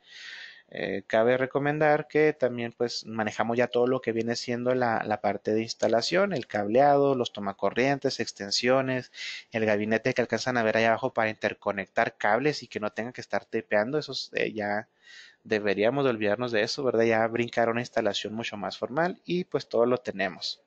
Eh, cabe recomendar que también pues manejamos ya todo lo que viene siendo la, parte de instalación, el cableado, los tomacorrientes, extensiones, el gabinete que alcanzan a ver ahí abajo para interconectar cables y que no tengan que estar tepeando, Eso eh, ya deberíamos olvidarnos de eso, ¿verdad? Ya brincar una instalación mucho más formal y pues todo lo tenemos.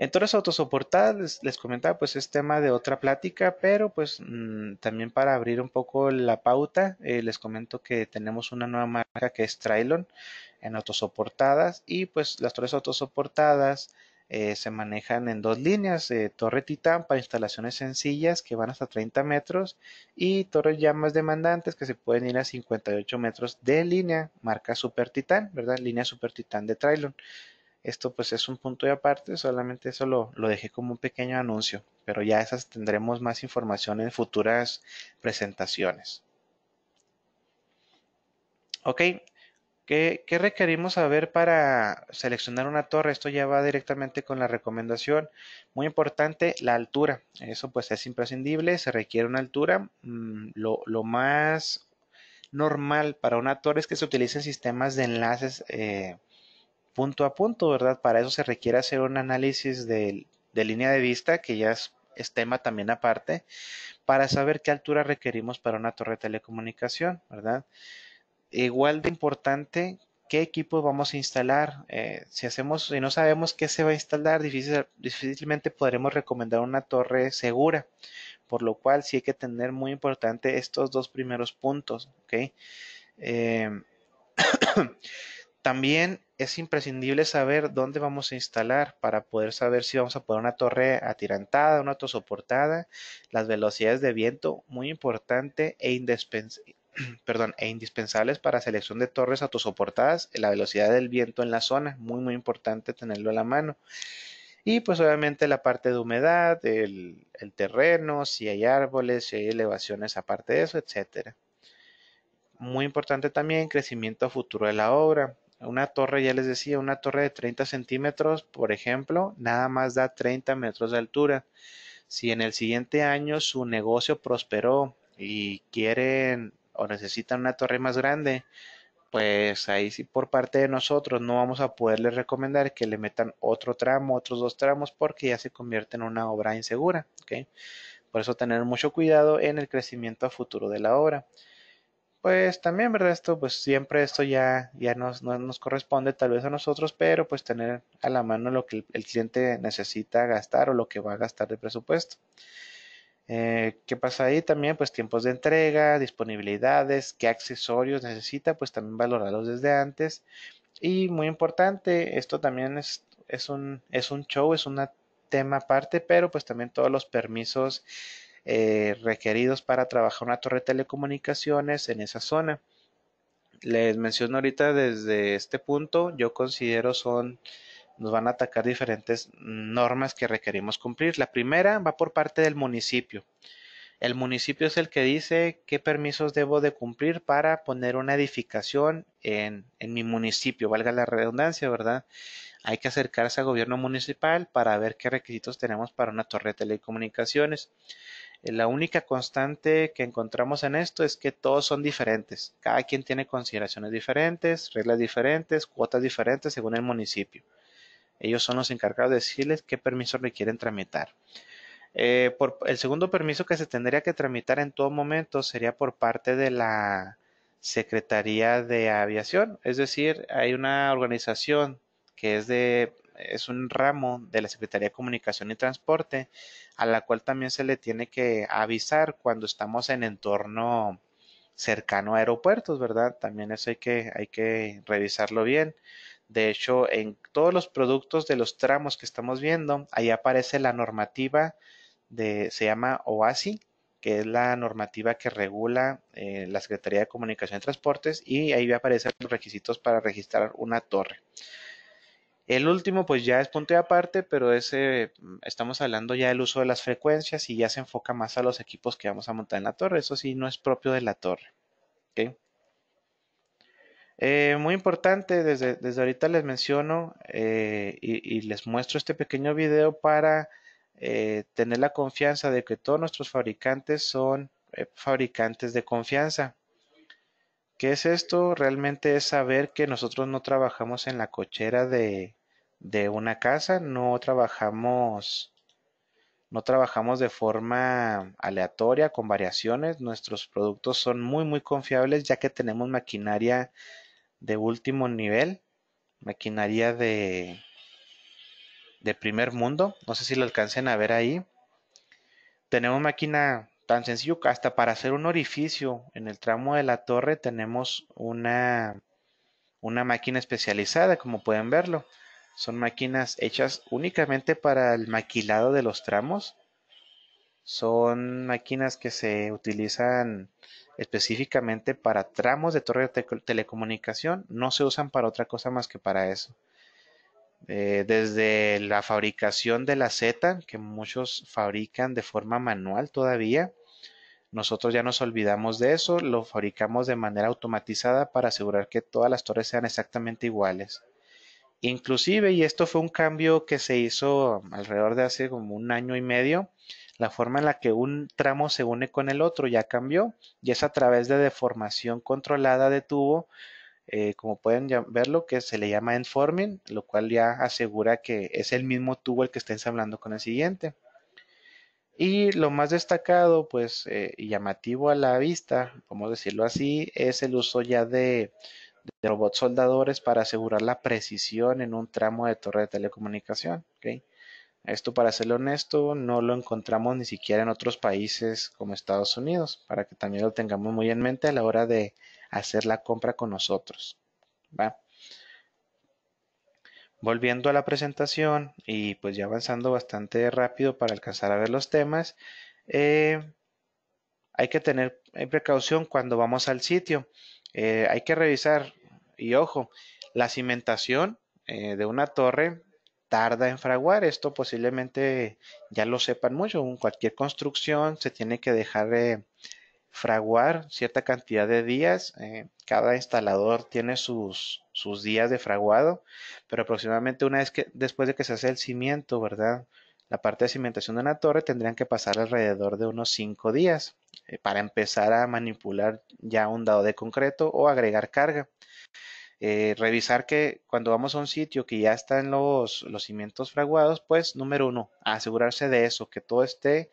En torres autosoportadas, les, comentaba, pues es tema de otra plática, pero pues mm, también para abrir un poco la pauta, eh, les comento que tenemos una nueva marca que es Trilon en autosoportadas y pues las torres autosoportadas eh, se manejan en dos líneas, eh, torre titán para instalaciones sencillas que van hasta 30 metros y torres ya más demandantes que se pueden ir a 58 metros de línea, marca super titán, ¿verdad? Línea super titán de Trailon. Esto pues es un punto de aparte, solamente eso lo, dejé como un pequeño anuncio, pero ya esas tendremos más información en futuras presentaciones. Ok, ¿Qué, requerimos saber para seleccionar una torre? Esto ya va directamente con la recomendación. Muy importante, la altura. Eso pues es imprescindible, se requiere una altura. Mm, lo, más normal para una torre es que se utilicen sistemas de enlaces eh, punto a punto, ¿verdad? Para eso se requiere hacer un análisis de, línea de vista, que ya es, tema también aparte, para saber qué altura requerimos para una torre de telecomunicación, ¿verdad? Igual de importante, qué equipo vamos a instalar. Eh, si hacemos, si no sabemos qué se va a instalar, difícil, difícilmente podremos recomendar una torre segura. Por lo cual sí hay que tener muy importante estos dos primeros puntos, ¿ok? Eh, También es imprescindible saber dónde vamos a instalar para poder saber si vamos a poner una torre atirantada, una autosoportada, las velocidades de viento, muy importante e, e indispensables para selección de torres autosoportadas, la velocidad del viento en la zona, muy muy importante tenerlo a la mano. Y pues obviamente la parte de humedad, el, el terreno, si hay árboles, si hay elevaciones aparte de eso, etcétera. Muy importante también crecimiento futuro de la obra. Una torre, ya les decía, una torre de 30 centímetros, por ejemplo, nada más da 30 metros de altura. Si en el siguiente año su negocio prosperó y quieren o necesitan una torre más grande, pues ahí sí por parte de nosotros no vamos a poderles recomendar que le metan otro tramo, otros dos tramos, porque ya se convierte en una obra insegura. Por eso tener mucho cuidado en el crecimiento a futuro de la obra pues también, ¿verdad? Esto, pues siempre esto ya, ya nos, nos corresponde tal vez a nosotros, pero pues tener a la mano lo que el, cliente necesita gastar o lo que va a gastar de presupuesto. Eh, ¿Qué pasa ahí también? Pues tiempos de entrega, disponibilidades, qué accesorios necesita, pues también valorarlos desde antes. Y muy importante, esto también es, es, un, es un show, es un tema aparte, pero pues también todos los permisos eh, requeridos para trabajar una torre de telecomunicaciones en esa zona. Les menciono ahorita desde este punto, yo considero son, nos van a atacar diferentes normas que requerimos cumplir. La primera va por parte del municipio. El municipio es el que dice qué permisos debo de cumplir para poner una edificación en, en, mi municipio, valga la redundancia, ¿verdad? Hay que acercarse al gobierno municipal para ver qué requisitos tenemos para una torre de telecomunicaciones. La única constante que encontramos en esto es que todos son diferentes. Cada quien tiene consideraciones diferentes, reglas diferentes, cuotas diferentes según el municipio. Ellos son los encargados de decirles qué permiso requieren tramitar. Eh, por, el segundo permiso que se tendría que tramitar en todo momento sería por parte de la Secretaría de Aviación. Es decir, hay una organización que es de es un ramo de la Secretaría de Comunicación y Transporte, a la cual también se le tiene que avisar cuando estamos en entorno cercano a aeropuertos, ¿verdad? También eso hay que, hay que revisarlo bien. De hecho, en todos los productos de los tramos que estamos viendo, ahí aparece la normativa de, se llama OASI, que es la normativa que regula eh, la Secretaría de Comunicación y Transportes, y ahí aparecen los requisitos para registrar una torre. El último, pues ya es punto aparte, pero ese mm, estamos hablando ya del uso de las frecuencias y ya se enfoca más a los equipos que vamos a montar en la torre. Eso sí, no es propio de la torre. Eh, muy importante, desde, desde, ahorita les menciono eh, y, les muestro este pequeño video para eh, tener la confianza de que todos nuestros fabricantes son fabricantes de confianza. ¿Qué es esto? Realmente es saber que nosotros no trabajamos en la cochera de, de una casa, no trabajamos no trabajamos de forma aleatoria con variaciones, nuestros productos son muy muy confiables ya que tenemos maquinaria de último nivel, maquinaria de de primer mundo, no sé si lo alcancen a ver ahí. Tenemos máquina tan sencillo que hasta para hacer un orificio en el tramo de la torre tenemos una una máquina especializada, como pueden verlo. Son máquinas hechas únicamente para el maquilado de los tramos. Son máquinas que se utilizan específicamente para tramos de torre de telecomunicación. No se usan para otra cosa más que para eso. Eh, desde la fabricación de la Z, que muchos fabrican de forma manual todavía, nosotros ya nos olvidamos de eso, lo fabricamos de manera automatizada para asegurar que todas las torres sean exactamente iguales. Inclusive, y esto fue un cambio que se hizo alrededor de hace como un año y medio, la forma en la que un tramo se une con el otro ya cambió y es a través de deformación controlada de tubo, eh, como pueden verlo, que se le llama enforming, lo cual ya asegura que es el mismo tubo el que está ensamblando con el siguiente. Y lo más destacado, pues, eh, llamativo a la vista, vamos a decirlo así, es el uso ya de de robots soldadores para asegurar la precisión en un tramo de torre de telecomunicación. Esto, para ser honesto, no lo encontramos ni siquiera en otros países como Estados Unidos, para que también lo tengamos muy en mente a la hora de hacer la compra con nosotros. ¿va? Volviendo a la presentación y pues ya avanzando bastante rápido para alcanzar a ver los temas, eh, hay que tener precaución cuando vamos al sitio. Eh, hay que revisar y ojo, la cimentación eh, de una torre tarda en fraguar. Esto posiblemente ya lo sepan mucho. En cualquier construcción se tiene que dejar eh, fraguar cierta cantidad de días. Eh, cada instalador tiene sus, días de fraguado, pero aproximadamente una vez que después de que se hace el cimiento, ¿verdad? La parte de cimentación de una torre tendrían que pasar alrededor de unos 5 días para empezar a manipular ya un dado de concreto o agregar carga. Eh, revisar que cuando vamos a un sitio que ya están los, los cimientos fraguados, pues número uno, asegurarse de eso, que todo esté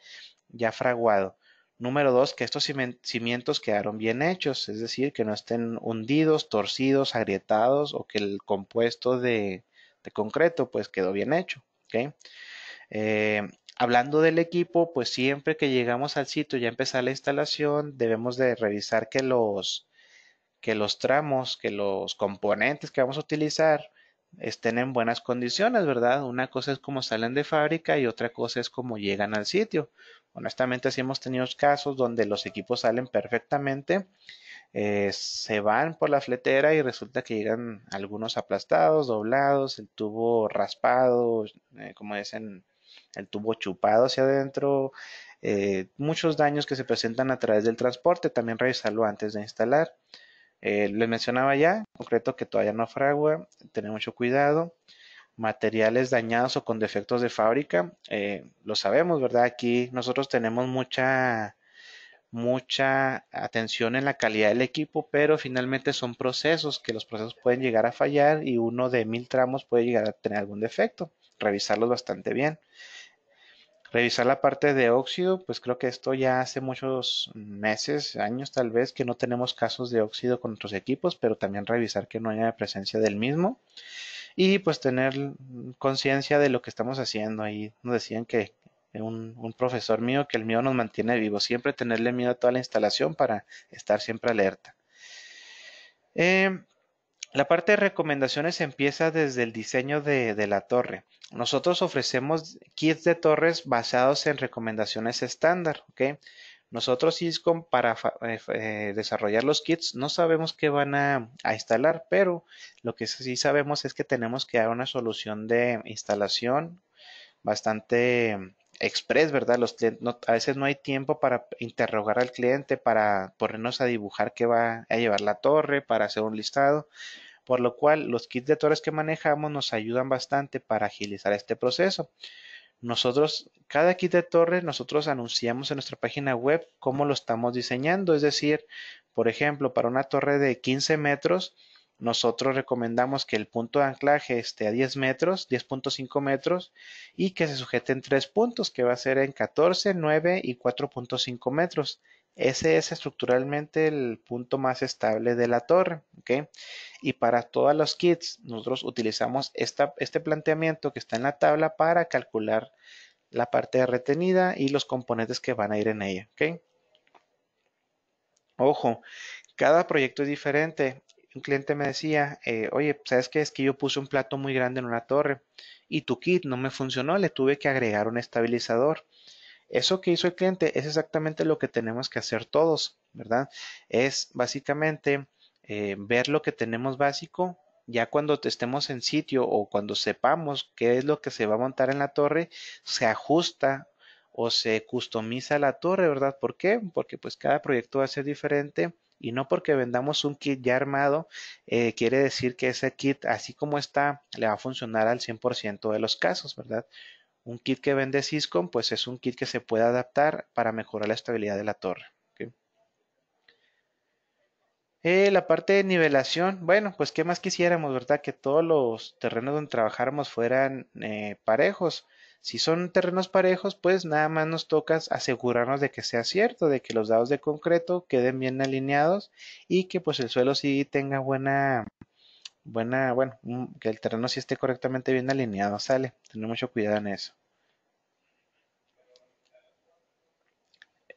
ya fraguado. Número dos, que estos cimientos quedaron bien hechos, es decir, que no estén hundidos, torcidos, agrietados o que el compuesto de, de concreto pues quedó bien hecho. ¿okay? Eh, hablando del equipo, pues siempre que llegamos al sitio ya empezar la instalación, debemos de revisar que los, que los tramos, que los componentes que vamos a utilizar estén en buenas condiciones, ¿verdad? Una cosa es como salen de fábrica y otra cosa es como llegan al sitio. Honestamente, sí hemos tenido casos donde los equipos salen perfectamente, eh, se van por la fletera y resulta que llegan algunos aplastados, doblados, el tubo raspado, eh, como dicen, el tubo chupado hacia adentro, eh, muchos daños que se presentan a través del transporte, también revisarlo antes de instalar. Eh, les mencionaba ya, concreto que todavía no fragua, tener mucho cuidado. Materiales dañados o con defectos de fábrica, eh, lo sabemos, ¿verdad? Aquí nosotros tenemos mucha, mucha atención en la calidad del equipo, pero finalmente son procesos que los procesos pueden llegar a fallar y uno de mil tramos puede llegar a tener algún defecto. Revisarlos bastante bien revisar la parte de óxido, pues creo que esto ya hace muchos meses, años tal vez, que no tenemos casos de óxido con nuestros equipos, pero también revisar que no haya presencia del mismo. Y pues tener conciencia de lo que estamos haciendo. Ahí nos decían que un, profesor mío que el mío nos mantiene vivos. Siempre tenerle miedo a toda la instalación para estar siempre alerta. Eh, la parte de recomendaciones empieza desde el diseño de, la torre. Nosotros ofrecemos kits de torres basados en recomendaciones estándar. Nosotros, Cisco, para eh, eh, desarrollar los kits, no sabemos qué van a, a, instalar, pero lo que sí sabemos es que tenemos que dar una solución de instalación bastante express, ¿verdad? a veces no hay tiempo para interrogar al cliente, para ponernos a dibujar qué va a llevar la torre, para hacer un listado, por lo cual los kits de torres que manejamos nos ayudan bastante para agilizar este proceso. Nosotros, cada kit de torre, nosotros anunciamos en nuestra página web cómo lo estamos diseñando, es decir, por ejemplo, para una torre de 15 metros, nosotros recomendamos que el punto de anclaje esté a 10 metros, 10.5 metros, y que se sujeten tres puntos, que va a ser en 14, 9 y 4.5 metros. Ese es estructuralmente el punto más estable de la torre. Y para todos los kits, nosotros utilizamos este planteamiento que está en la tabla para calcular la parte retenida y los componentes que van a ir en ella. Ojo, cada proyecto es diferente un cliente me decía, eh, oye, ¿sabes qué? Es que yo puse un plato muy grande en una torre y tu kit no me funcionó, le tuve que agregar un estabilizador. Eso que hizo el cliente es exactamente lo que tenemos que hacer todos, ¿verdad? Es básicamente eh, ver lo que tenemos básico, ya cuando estemos en sitio o cuando sepamos qué es lo que se va a montar en la torre, se ajusta o se customiza la torre, ¿verdad? ¿Por qué? Porque pues cada proyecto va a ser diferente y no porque vendamos un kit ya armado, eh, quiere decir que ese kit, así como está, le va a funcionar al 100% de los casos, ¿verdad? Un kit que vende Cisco, pues es un kit que se puede adaptar para mejorar la estabilidad de la torre. Eh, la parte de nivelación, bueno, pues qué más quisiéramos, ¿verdad? Que todos los terrenos donde trabajáramos fueran eh, parejos. Si son terrenos parejos, pues nada más nos toca asegurarnos de que sea cierto, de que los dados de concreto queden bien alineados y que pues el suelo sí tenga buena, buena, bueno, mm, que el terreno sí esté correctamente bien alineado, sale. Tener mucho cuidado en eso.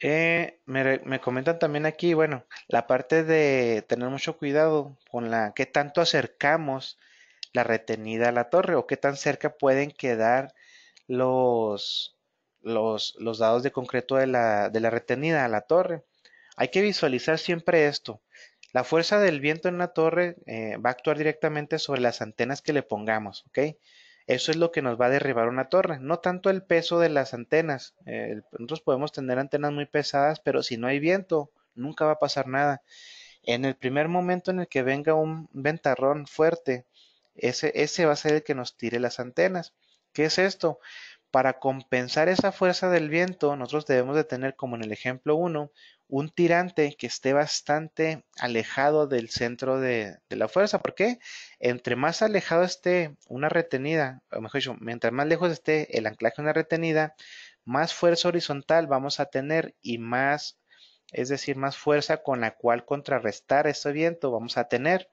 Eh, me, me, comentan también aquí, bueno, la parte de tener mucho cuidado con la que tanto acercamos la retenida a la torre o qué tan cerca pueden quedar los, los, dados de concreto de la, de la retenida a la torre. Hay que visualizar siempre esto. La fuerza del viento en la torre eh, va a actuar directamente sobre las antenas que le pongamos, Eso es lo que nos va a derribar una torre, no tanto el peso de las antenas. Eh, nosotros podemos tener antenas muy pesadas, pero si no hay viento, nunca va a pasar nada. En el primer momento en el que venga un ventarrón fuerte, ese, ese va a ser el que nos tire las antenas. ¿Qué es esto? Para compensar esa fuerza del viento, nosotros debemos de tener, como en el ejemplo 1, un tirante que esté bastante alejado del centro de, de la fuerza. ¿Por qué? Entre más alejado esté una retenida, o mejor dicho, mientras más lejos esté el anclaje de una retenida, más fuerza horizontal vamos a tener y más, es decir, más fuerza con la cual contrarrestar ese viento vamos a tener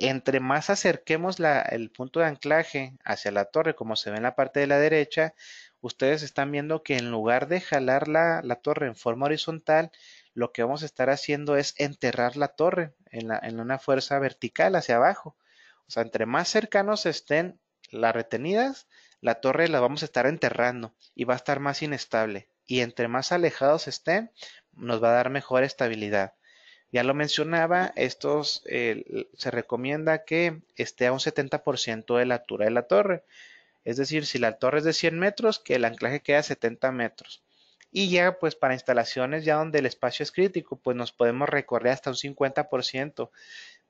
entre más acerquemos el punto de anclaje hacia la torre, como se ve en la parte de la derecha, ustedes están viendo que en lugar de jalar la, torre en forma horizontal, lo que vamos a estar haciendo es enterrar la torre en una fuerza vertical hacia abajo. O sea, entre más cercanos estén las retenidas, la torre la vamos a estar enterrando y va a estar más inestable. Y entre más alejados estén, nos va a dar mejor estabilidad. Ya lo mencionaba, estos eh, se recomienda que esté a un 70% de la altura de la torre. Es decir, si la torre es de 100 metros, que el anclaje queda a 70 metros. Y ya pues para instalaciones ya donde el espacio es crítico, pues nos podemos recorrer hasta un 50%.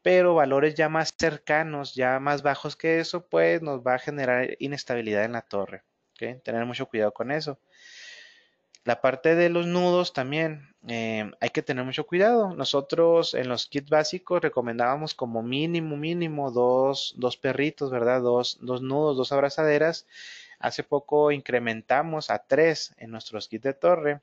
Pero valores ya más cercanos, ya más bajos que eso, pues nos va a generar inestabilidad en la torre. Tener mucho cuidado con eso. La parte de los nudos también, eh, hay que tener mucho cuidado. Nosotros en los kits básicos recomendábamos como mínimo, mínimo dos, dos perritos, ¿verdad? Dos, dos nudos, dos abrazaderas. Hace poco incrementamos a tres en nuestros kits de torre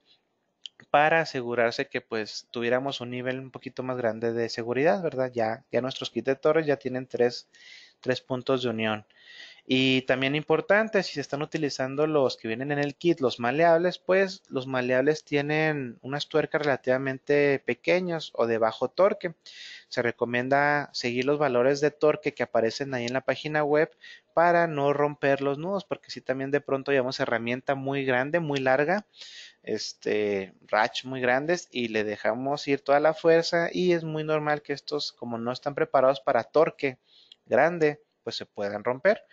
para asegurarse que pues tuviéramos un nivel un poquito más grande de seguridad, ¿verdad? Ya, ya nuestros kits de torre ya tienen tres, tres puntos de unión. Y también importante, si se están utilizando los que vienen en el kit, los maleables, pues los maleables tienen unas tuercas relativamente pequeñas o de bajo torque. Se recomienda seguir los valores de torque que aparecen ahí en la página web para no romper los nudos, porque si también de pronto llevamos herramienta muy grande, muy larga, este, ratch muy grandes y le dejamos ir toda la fuerza y es muy normal que estos, como no están preparados para torque grande, pues se puedan romper.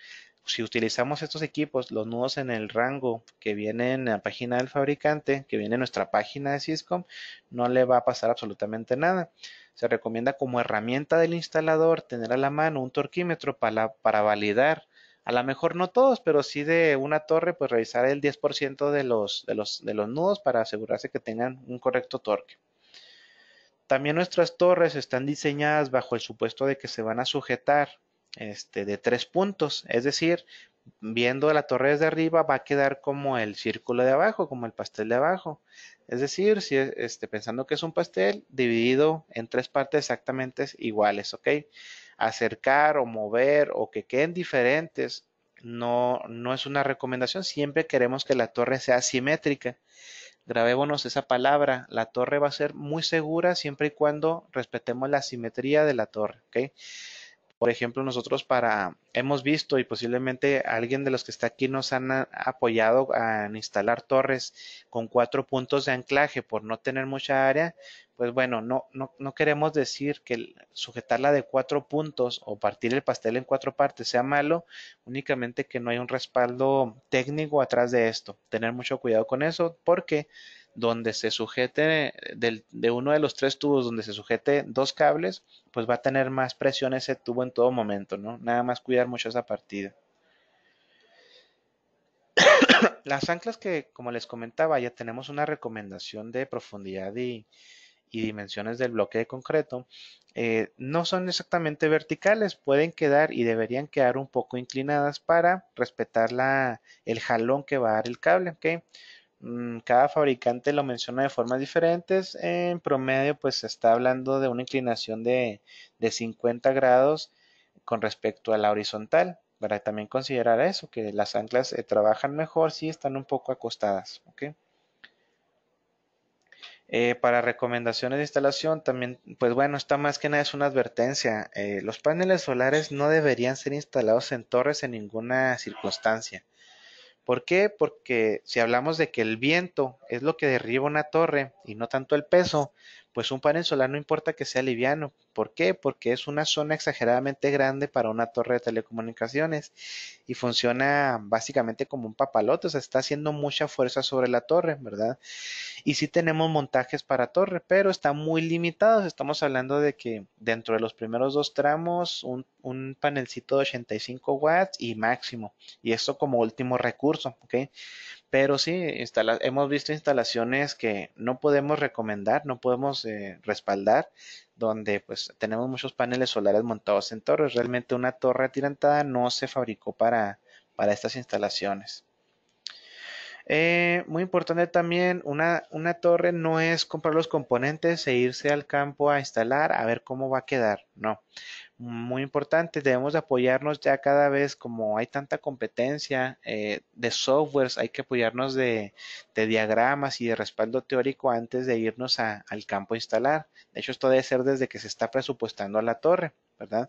Si utilizamos estos equipos, los nudos en el rango que viene en la página del fabricante, que viene en nuestra página de Syscom, no le va a pasar absolutamente nada. Se recomienda como herramienta del instalador tener a la mano un torquímetro para, para validar a lo mejor no todos, pero sí de una torre, pues revisar el 10% de los, de, los, de los nudos para asegurarse que tengan un correcto torque. También nuestras torres están diseñadas bajo el supuesto de que se van a sujetar este, de tres puntos. Es decir, viendo la torre desde arriba va a quedar como el círculo de abajo, como el pastel de abajo. Es decir, si este, pensando que es un pastel dividido en tres partes exactamente iguales, ¿ok? Acercar o mover o que queden diferentes no, no es una recomendación. Siempre queremos que la torre sea simétrica. Grabémonos esa palabra. La torre va a ser muy segura siempre y cuando respetemos la simetría de la torre, ¿ok? Por ejemplo, nosotros para, hemos visto y posiblemente alguien de los que está aquí nos han apoyado en instalar torres con cuatro puntos de anclaje por no tener mucha área. Pues bueno, no, no, no queremos decir que sujetarla de cuatro puntos o partir el pastel en cuatro partes sea malo, únicamente que no hay un respaldo técnico atrás de esto. Tener mucho cuidado con eso porque donde se sujete del, de uno de los tres tubos donde se sujete dos cables, pues va a tener más presión ese tubo en todo momento, ¿no? Nada más cuidar mucho esa partida. Las anclas que, como les comentaba, ya tenemos una recomendación de profundidad y, y dimensiones del bloque de concreto, eh, no son exactamente verticales, pueden quedar y deberían quedar un poco inclinadas para respetar la, el jalón que va a dar el cable. ¿okay? Mm, cada fabricante lo menciona de formas diferentes. En promedio, pues se está hablando de una inclinación de, 50 grados con respecto a la horizontal. Para también considerar eso, que las anclas eh, trabajan mejor si están un poco acostadas. Eh, para recomendaciones de instalación, también, pues bueno, está más que nada es una advertencia. Eh, los paneles solares no deberían ser instalados en torres en ninguna circunstancia. ¿Por qué? Porque si hablamos de que el viento es lo que derriba una torre y no tanto el peso, pues un panel solar no importa que sea liviano. ¿Por qué? Porque es una zona exageradamente grande para una torre de telecomunicaciones y funciona básicamente como un papalote, o sea, está haciendo mucha fuerza sobre la torre, ¿verdad? Y sí tenemos montajes para torre, pero están muy limitados. Estamos hablando de que dentro de los primeros dos tramos, un, un panelcito de 85 watts y máximo. Y esto como último recurso, ¿ok? Pero sí, hemos visto instalaciones que no podemos recomendar, no podemos eh, respaldar, donde pues tenemos muchos paneles solares montados en torres. Realmente una torre atirantada no se fabricó para, para estas instalaciones. Eh, muy importante también, una, una, torre no es comprar los componentes e irse al campo a instalar a ver cómo va a quedar, no muy importante, debemos apoyarnos ya cada vez como hay tanta competencia eh, de softwares, hay que apoyarnos de, diagramas y de respaldo teórico antes de irnos a, al campo a instalar. De hecho, esto debe ser desde que se está presupuestando a la torre, ¿verdad?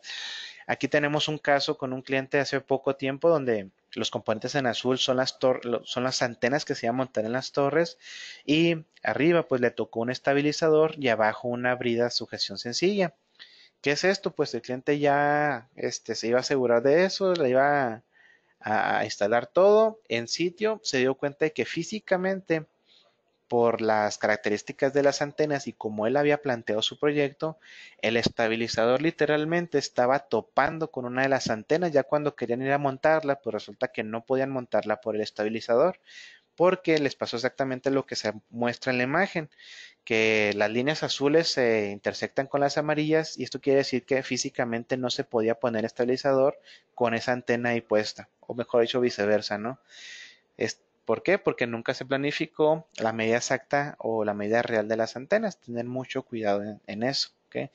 Aquí tenemos un caso con un cliente hace poco tiempo donde los componentes en azul son las, son las antenas que se iban a montar en las torres y arriba pues le tocó un estabilizador y abajo una brida sujeción sencilla. ¿Qué es esto? Pues el cliente ya este, se iba a asegurar de eso, le iba a, a instalar todo en sitio, se dio cuenta de que físicamente por las características de las antenas y como él había planteado su proyecto, el estabilizador literalmente estaba topando con una de las antenas ya cuando querían ir a montarla, pues resulta que no podían montarla por el estabilizador porque les pasó exactamente lo que se muestra en la imagen, que las líneas azules se intersectan con las amarillas y esto quiere decir que físicamente no se podía poner estabilizador con esa antena ahí puesta, o mejor dicho viceversa, ¿no? Es, ¿Por qué? Porque nunca se planificó la medida exacta o la medida real de las antenas, tener mucho cuidado en, eso. ¿okay?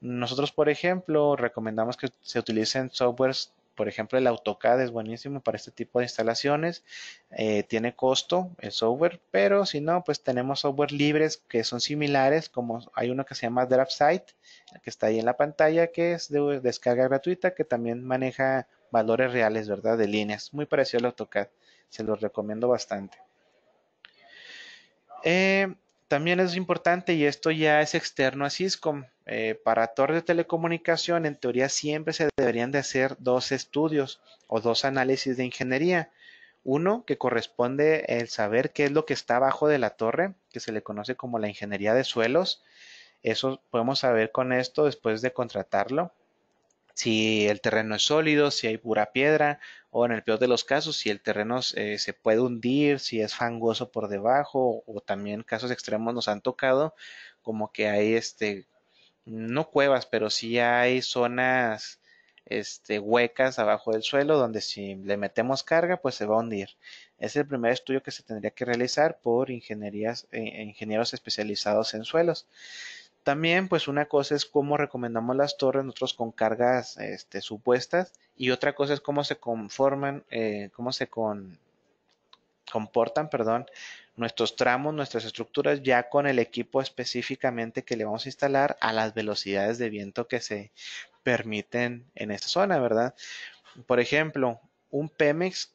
Nosotros, por ejemplo, recomendamos que se utilicen softwares por ejemplo, el AutoCAD es buenísimo para este tipo de instalaciones. Eh, tiene costo el software, pero si no, pues tenemos software libres que son similares, como hay uno que se llama DraftSight, que está ahí en la pantalla, que es de descarga gratuita, que también maneja valores reales, ¿verdad? De líneas. Muy parecido al AutoCAD. Se los recomiendo bastante. Eh, también es importante, y esto ya es externo a Cisco, eh, para torre de telecomunicación en teoría siempre se deberían de hacer dos estudios o dos análisis de ingeniería. Uno que corresponde el saber qué es lo que está abajo de la torre, que se le conoce como la ingeniería de suelos. Eso podemos saber con esto después de contratarlo si el terreno es sólido, si hay pura piedra, o en el peor de los casos, si el terreno eh, se puede hundir, si es fangoso por debajo, o también casos extremos nos han tocado, como que hay este, no cuevas, pero sí hay zonas este, huecas abajo del suelo donde si le metemos carga, pues se va a hundir. Es el primer estudio que se tendría que realizar por ingenierías, eh, ingenieros especializados en suelos. También, pues una cosa es cómo recomendamos las torres nosotros con cargas este, supuestas y otra cosa es cómo se conforman, eh, cómo se comportan, perdón, nuestros tramos, nuestras estructuras ya con el equipo específicamente que le vamos a instalar a las velocidades de viento que se permiten en esta zona, ¿verdad? Por ejemplo, un Pemex,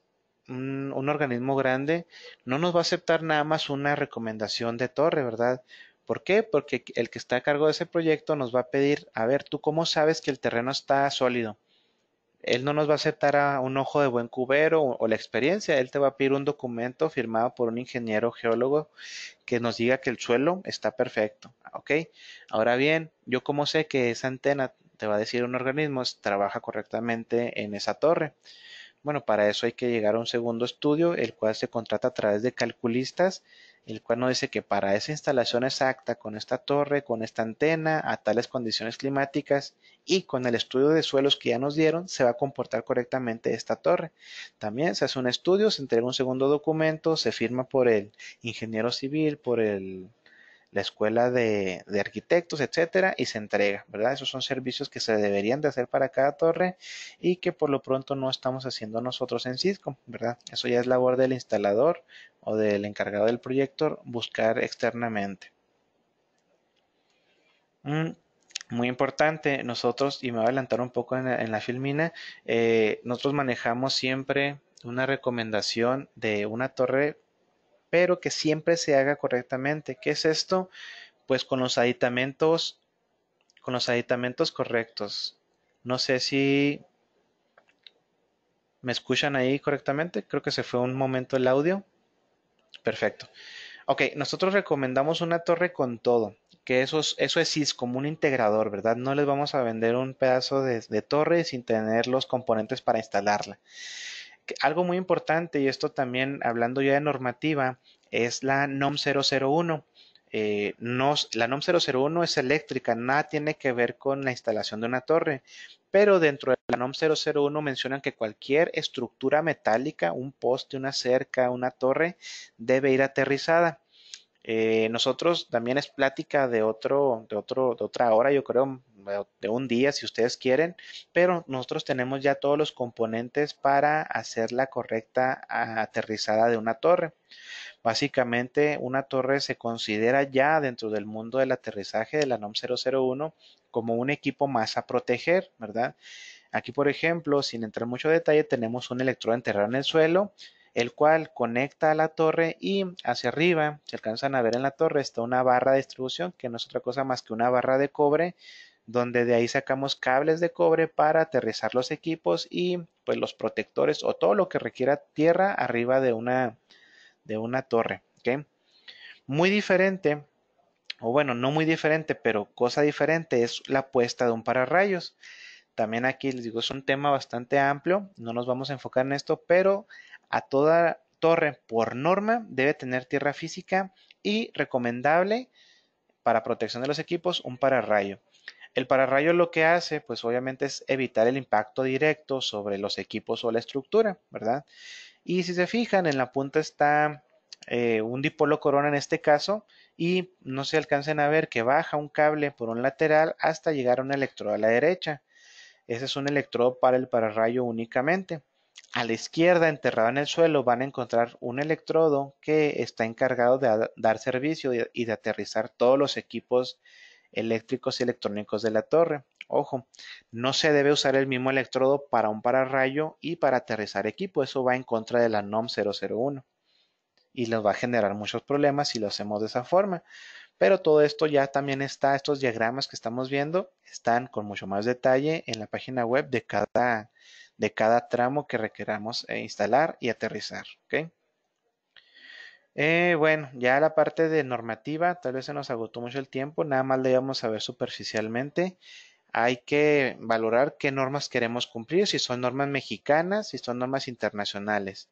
un organismo grande, no nos va a aceptar nada más una recomendación de torre, ¿verdad? ¿Por qué? Porque el que está a cargo de ese proyecto nos va a pedir, a ver, ¿tú cómo sabes que el terreno está sólido? Él no nos va a aceptar a un ojo de buen cubero o, la experiencia, él te va a pedir un documento firmado por un ingeniero geólogo que nos diga que el suelo está perfecto, ¿ok? Ahora bien, yo cómo sé que esa antena te va a decir un organismo trabaja correctamente en esa torre. Bueno, para eso hay que llegar a un segundo estudio, el cual se contrata a través de calculistas el cual nos dice que para esa instalación exacta, con esta torre, con esta antena, a tales condiciones climáticas y con el estudio de suelos que ya nos dieron, se va a comportar correctamente esta torre. También se hace un estudio, se entrega un segundo documento, se firma por el ingeniero civil, por el, la escuela de, de arquitectos, etcétera, y se entrega, ¿verdad? Esos son servicios que se deberían de hacer para cada torre y que por lo pronto no estamos haciendo nosotros en Cisco, ¿verdad? Eso ya es labor del instalador o del encargado del proyecto buscar externamente. Mm, muy importante, nosotros, y me voy a adelantar un poco en la, filmina, eh, nosotros manejamos siempre una recomendación de una torre, pero que siempre se haga correctamente. ¿Qué es esto? Pues con los aditamentos, con los aditamentos correctos. No sé si me escuchan ahí correctamente, creo que se fue un momento el audio. Perfecto. Ok, nosotros recomendamos una torre con todo, que eso es, eso es como un integrador, ¿verdad? No les vamos a vender un pedazo de, torre sin tener los componentes para instalarla. algo muy importante, y esto también hablando ya de normativa, es la NOM 001. Eh, no, la NOM 001 es eléctrica, nada tiene que ver con la instalación de una torre pero dentro de la NOM 001 mencionan que cualquier estructura metálica, un poste, una cerca, una torre, debe ir aterrizada. Eh, nosotros también es plática de otro, de otro, de otra hora, yo creo, de un día, si ustedes quieren, pero nosotros tenemos ya todos los componentes para hacer la correcta aterrizada de una torre. Básicamente, una torre se considera ya dentro del mundo del aterrizaje de la NOM 001 como un equipo más a proteger, ¿verdad? Aquí, por ejemplo, sin entrar mucho detalle, tenemos un electrodo enterrado en el suelo, el cual conecta a la torre y hacia arriba, si alcanzan a ver en la torre, está una barra de distribución, que no es otra cosa más que una barra de cobre, donde de ahí sacamos cables de cobre para aterrizar los equipos y pues los protectores o todo lo que requiera tierra arriba de una, de una torre. ¿okay? Muy diferente o bueno, no muy diferente, pero cosa diferente es la puesta de un pararrayos. También aquí les digo, es un tema bastante amplio, no nos vamos a enfocar en esto, pero a toda torre por norma debe tener tierra física y recomendable para protección de los equipos un pararrayo. El pararrayo lo que hace, pues obviamente es evitar el impacto directo sobre los equipos o la estructura, ¿verdad? Y si se fijan, en la punta está eh, un dipolo corona en este caso, y no se alcancen a ver que baja un cable por un lateral hasta llegar a un electrodo a la derecha. Ese es un electrodo para el pararrayo únicamente. A la izquierda, enterrado en el suelo, van a encontrar un electrodo que está encargado de dar servicio y de aterrizar todos los equipos eléctricos y electrónicos de la torre. Ojo, no se debe usar el mismo electrodo para un pararrayo y para aterrizar equipo. Eso va en contra de la NOM 001 y nos va a generar muchos problemas si lo hacemos de esa forma. Pero todo esto ya también está, estos diagramas que estamos viendo están con mucho más detalle en la página web de cada, de cada tramo que requeramos eh, instalar y aterrizar. Eh, bueno, ya la parte de normativa, tal vez se nos agotó mucho el tiempo, nada más le vamos a ver superficialmente. Hay que valorar qué normas queremos cumplir, si son normas mexicanas, si son normas internacionales.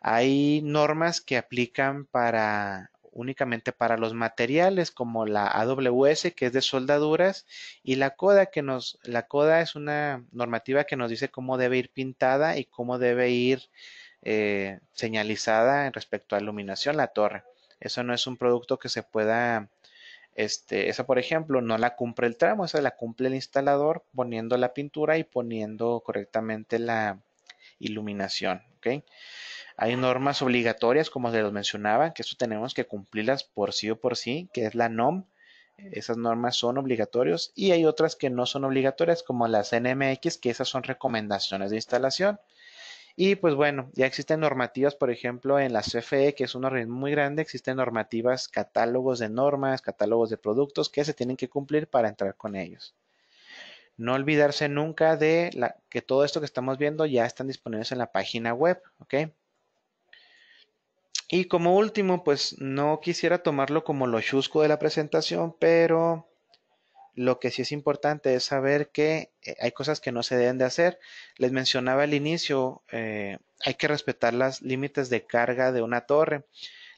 Hay normas que aplican para únicamente para los materiales como la AWS que es de soldaduras y la coda que nos la coda es una normativa que nos dice cómo debe ir pintada y cómo debe ir eh, señalizada respecto a iluminación la torre eso no es un producto que se pueda este esa por ejemplo no la cumple el tramo esa la cumple el instalador poniendo la pintura y poniendo correctamente la iluminación hay normas obligatorias, como se los mencionaba, que eso tenemos que cumplirlas por sí o por sí, que es la NOM. Esas normas son obligatorias y hay otras que no son obligatorias, como las NMX, que esas son recomendaciones de instalación. Y pues bueno, ya existen normativas, por ejemplo, en la CFE, que es un organismo muy grande, existen normativas, catálogos de normas, catálogos de productos que se tienen que cumplir para entrar con ellos. No olvidarse nunca de que todo esto que estamos viendo ya están disponibles en la página web, ¿ok? Y como último, pues no quisiera tomarlo como lo chusco de la presentación, pero lo que sí es importante es saber que eh, hay cosas que no se deben de hacer. Les mencionaba al inicio, eh, hay que respetar los límites de carga de una torre.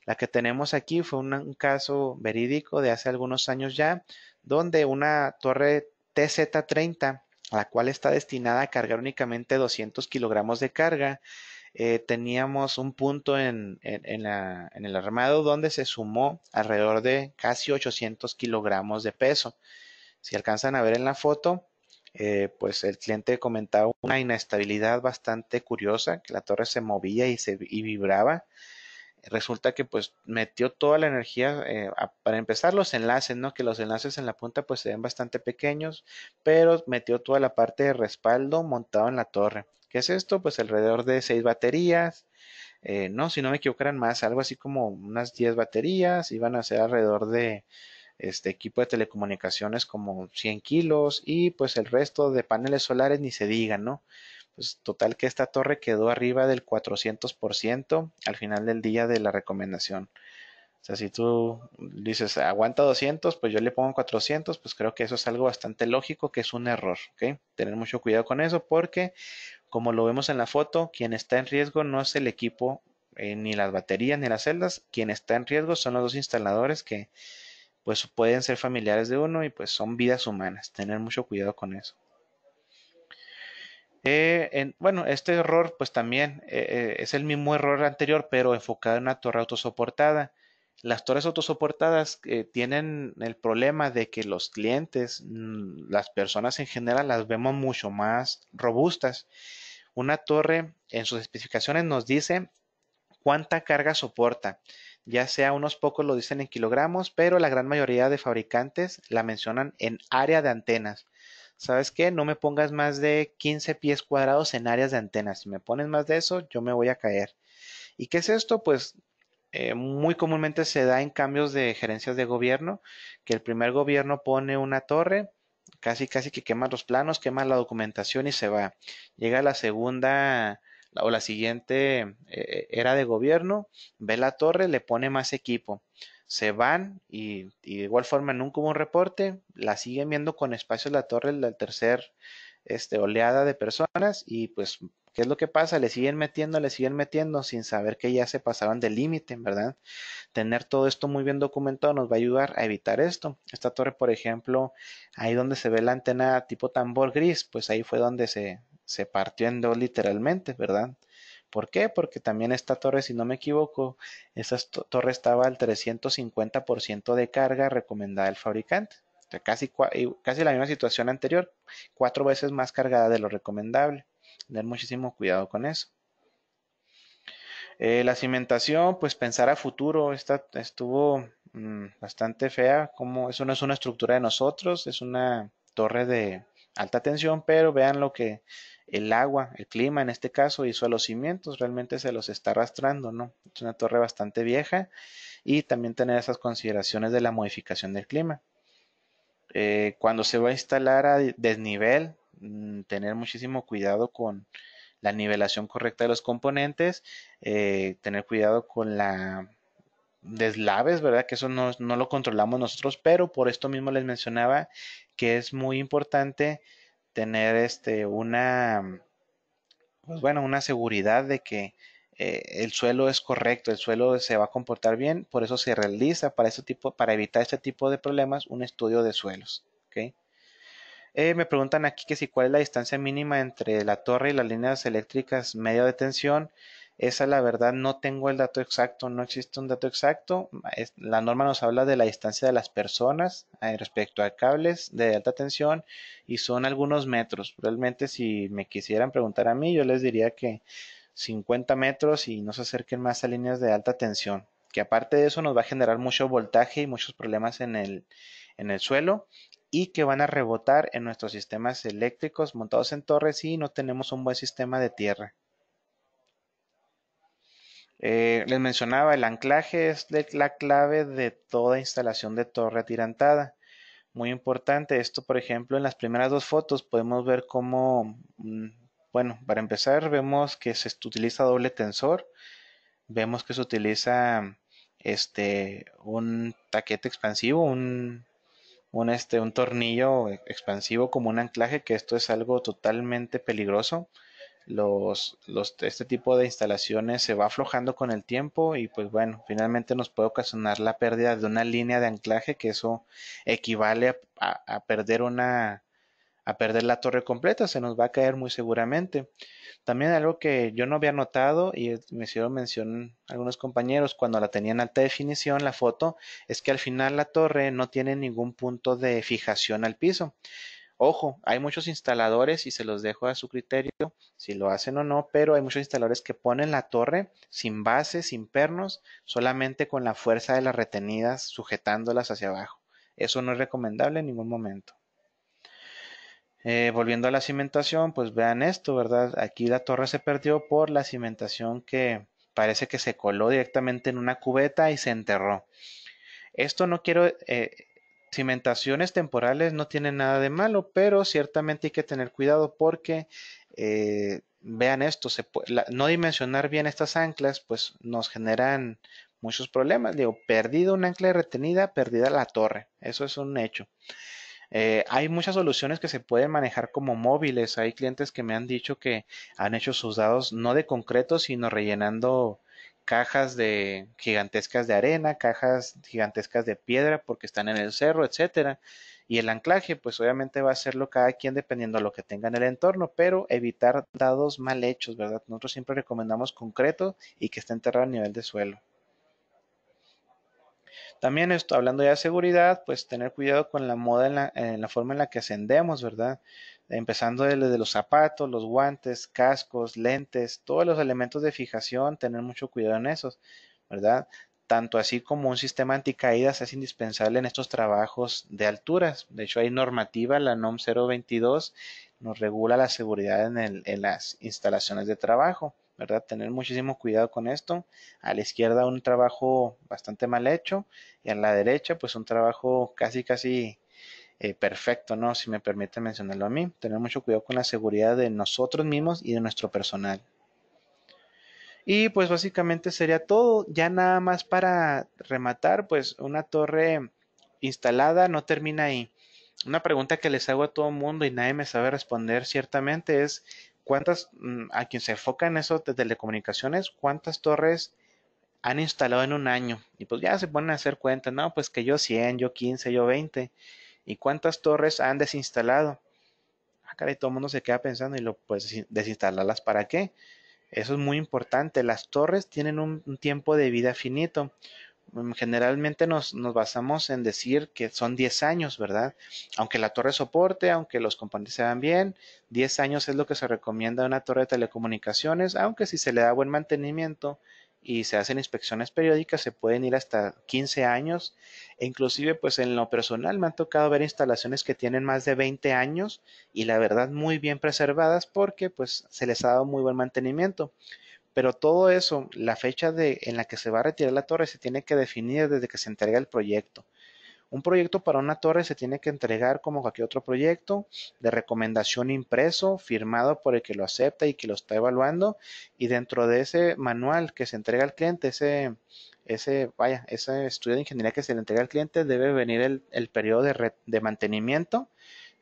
La que tenemos aquí fue un, caso verídico de hace algunos años ya, donde una torre TZ30, la cual está destinada a cargar únicamente 200 kilogramos de carga, eh, teníamos un punto en, el armado donde se sumó alrededor de casi 800 kilogramos de peso. Si alcanzan a ver en la foto, eh, pues el cliente comentaba una inestabilidad bastante curiosa, que la torre se movía y, se, vibraba. Resulta que pues metió toda la energía eh, para empezar los enlaces, ¿no? Que los enlaces en la punta pues se ven bastante pequeños, pero metió toda la parte de respaldo montado en la torre. ¿Qué es esto? Pues alrededor de 6 baterías. Eh, no, si no me equivocaran más, algo así como unas 10 baterías. Iban a ser alrededor de este equipo de telecomunicaciones como 100 kilos y pues el resto de paneles solares ni se diga, ¿no? Pues total que esta torre quedó arriba del 400% al final del día de la recomendación. O sea, si tú dices aguanta 200, pues yo le pongo 400, pues creo que eso es algo bastante lógico, que es un error, ¿ok? Tener mucho cuidado con eso porque como lo vemos en la foto, quien está en riesgo no es el equipo, eh, ni las baterías, ni las celdas. Quien está en riesgo son los dos instaladores que pues pueden ser familiares de uno y pues son vidas humanas. Tener mucho cuidado con eso. Eh, bueno, este error pues también eh, eh, es el mismo error anterior, pero enfocado en una torre autosoportada. Las torres autosoportadas tienen el problema de que los clientes, mm, las personas en general, las vemos mucho más robustas una torre en sus especificaciones nos dice cuánta carga soporta. Ya sea unos pocos lo dicen en kilogramos, pero la gran mayoría de fabricantes la mencionan en área de antenas. ¿Sabes qué? No me pongas más de 15 pies cuadrados en áreas de antenas. Si me pones más de eso, yo me voy a caer. ¿Y qué es esto? Pues eh, muy comúnmente se da en cambios de gerencias de gobierno, que el primer gobierno pone una torre, Casi, casi que quema los planos, quema la documentación y se va. Llega la segunda o la siguiente eh, eh, era de gobierno, ve la torre, le pone más equipo. Se van y, de igual forma nunca hubo un reporte, la siguen viendo con espacio la torre, la tercera este, oleada de personas y pues ¿Qué es lo que pasa? Le siguen metiendo, le siguen metiendo sin saber que ya se pasaron del límite, ¿verdad? Tener todo esto muy bien documentado nos va a ayudar a evitar esto. Esta torre, por ejemplo, ahí donde se ve la antena tipo tambor gris, pues ahí fue donde se, partió en dos literalmente, ¿verdad? ¿Por qué? Porque también esta torre, si no me equivoco, esta torre estaba al 350% de carga recomendada del fabricante. casi, casi la misma situación anterior, cuatro veces más cargada de lo recomendable. Tener muchísimo cuidado con eso. Eh, la cimentación, pues pensar a futuro, esta estuvo mm, bastante fea, como eso no es una estructura de nosotros, es una torre de alta tensión, pero vean lo que el agua, el clima en este caso, hizo a los cimientos, realmente se los está arrastrando, ¿no? Es una torre bastante vieja y también tener esas consideraciones de la modificación del clima. Eh, cuando se va a instalar a desnivel, Mm, tener muchísimo cuidado con la nivelación correcta de los componentes, eh, tener cuidado con la deslaves, ¿verdad? Que eso no, no, lo controlamos nosotros, pero por esto mismo les mencionaba que es muy importante tener este una pues bueno, una seguridad de que eh, el suelo es correcto, el suelo se va a comportar bien, por eso se realiza para este tipo, para evitar este tipo de problemas, un estudio de suelos. ¿okay? Eh, me preguntan aquí que si cuál es la distancia mínima entre la torre y las líneas eléctricas medio de tensión. Esa la verdad no tengo el dato exacto, no existe un dato exacto. La norma nos habla de la distancia de las personas eh, respecto a cables de alta tensión y son algunos metros. Realmente si me quisieran preguntar a mí, yo les diría que 50 metros y no se acerquen más a líneas de alta tensión, que aparte de eso nos va a generar mucho voltaje y muchos problemas en el, en el suelo y que van a rebotar en nuestros sistemas eléctricos montados en torres si no tenemos un buen sistema de tierra. Eh, les mencionaba, el anclaje es la clave de toda instalación de torre atirantada. Muy importante, esto por ejemplo en las primeras dos fotos podemos ver cómo, mm, bueno, para empezar vemos que se utiliza doble tensor, vemos que se utiliza este, un taquete expansivo, un, un, este, un tornillo expansivo como un anclaje, que esto es algo totalmente peligroso. Los, los, este tipo de instalaciones se va aflojando con el tiempo y pues bueno, finalmente nos puede ocasionar la pérdida de una línea de anclaje que eso equivale a, a, a perder una a perder la torre completa, se nos va a caer muy seguramente. También algo que yo no había notado y me hicieron mención algunos compañeros cuando la tenían alta definición la foto es que al final la torre no tiene ningún punto de fijación al piso. Ojo, hay muchos instaladores y se los dejo a su criterio si lo hacen o no, pero hay muchos instaladores que ponen la torre sin base, sin pernos, solamente con la fuerza de las retenidas sujetándolas hacia abajo. Eso no es recomendable en ningún momento. Eh, volviendo a la cimentación, pues vean esto, ¿verdad? Aquí la torre se perdió por la cimentación que parece que se coló directamente en una cubeta y se enterró. Esto no quiero... Eh, cimentaciones temporales no tienen nada de malo, pero ciertamente hay que tener cuidado porque... Eh, vean esto, no dimensionar bien estas anclas, pues nos generan muchos problemas. Digo, perdido un ancla retenida, perdida la torre. Eso es un hecho. Eh, hay muchas soluciones que se pueden manejar como móviles. Hay clientes que me han dicho que han hecho sus dados no de concreto, sino rellenando cajas de gigantescas de arena, cajas gigantescas de piedra porque están en el cerro, etcétera. Y el anclaje, pues obviamente va a hacerlo cada quien dependiendo de lo que tenga en el entorno, pero evitar dados mal hechos, ¿verdad? Nosotros siempre recomendamos concreto y que esté enterrado a nivel de suelo. También esto, hablando ya de seguridad, pues tener cuidado con la moda en la, forma en la que ascendemos, ¿verdad? Empezando desde los zapatos, los guantes, cascos, lentes, todos los elementos de fijación, tener mucho cuidado en esos, ¿verdad? tanto así como un sistema anticaídas es indispensable en estos trabajos de alturas. De hecho, hay normativa, la NOM 022, nos regula la seguridad en, el, en las instalaciones de trabajo. ¿verdad? Tener muchísimo cuidado con esto. A la izquierda un trabajo bastante mal hecho y a la derecha pues un trabajo casi casi eh, perfecto, ¿no? Si me permite mencionarlo a mí. Tener mucho cuidado con la seguridad de nosotros mismos y de nuestro personal. Y pues básicamente sería todo. Ya nada más para rematar, pues una torre instalada no termina ahí. Una pregunta que les hago a todo el mundo y nadie me sabe responder ciertamente es ¿Cuántas, mm, a quien se enfoca en eso de telecomunicaciones, cuántas torres han instalado en un año? Y pues ya se ponen a hacer cuenta no, pues que yo 100, yo 15, yo 20. ¿Y cuántas torres han desinstalado? Acá ah, todo el mundo se queda pensando y lo pues desinstalarlas para qué. Eso es muy importante. Las torres tienen un tiempo de vida finito. Mm, generalmente nos, basamos en decir que son 10 años, ¿verdad? Aunque la torre soporte, aunque los componentes se van bien, 10 años es lo que se recomienda a una torre de telecomunicaciones, aunque si se le da buen mantenimiento y se hacen inspecciones periódicas, se pueden ir hasta 15 años. E inclusive, pues en lo personal me han tocado ver instalaciones que tienen más de 20 años y la verdad muy bien preservadas porque pues se les ha dado muy buen mantenimiento. Pero todo eso, la fecha de, en la que se va a retirar la torre se tiene que definir desde que se entrega el proyecto. Un proyecto para una torre se tiene que entregar como cualquier otro proyecto de recomendación impreso, firmado por el que lo acepta y que lo está evaluando. Y dentro de ese manual que se entrega al cliente, ese, ese, vaya, ese estudio de ingeniería que se le entrega al cliente, debe venir el, periodo de, de, mantenimiento,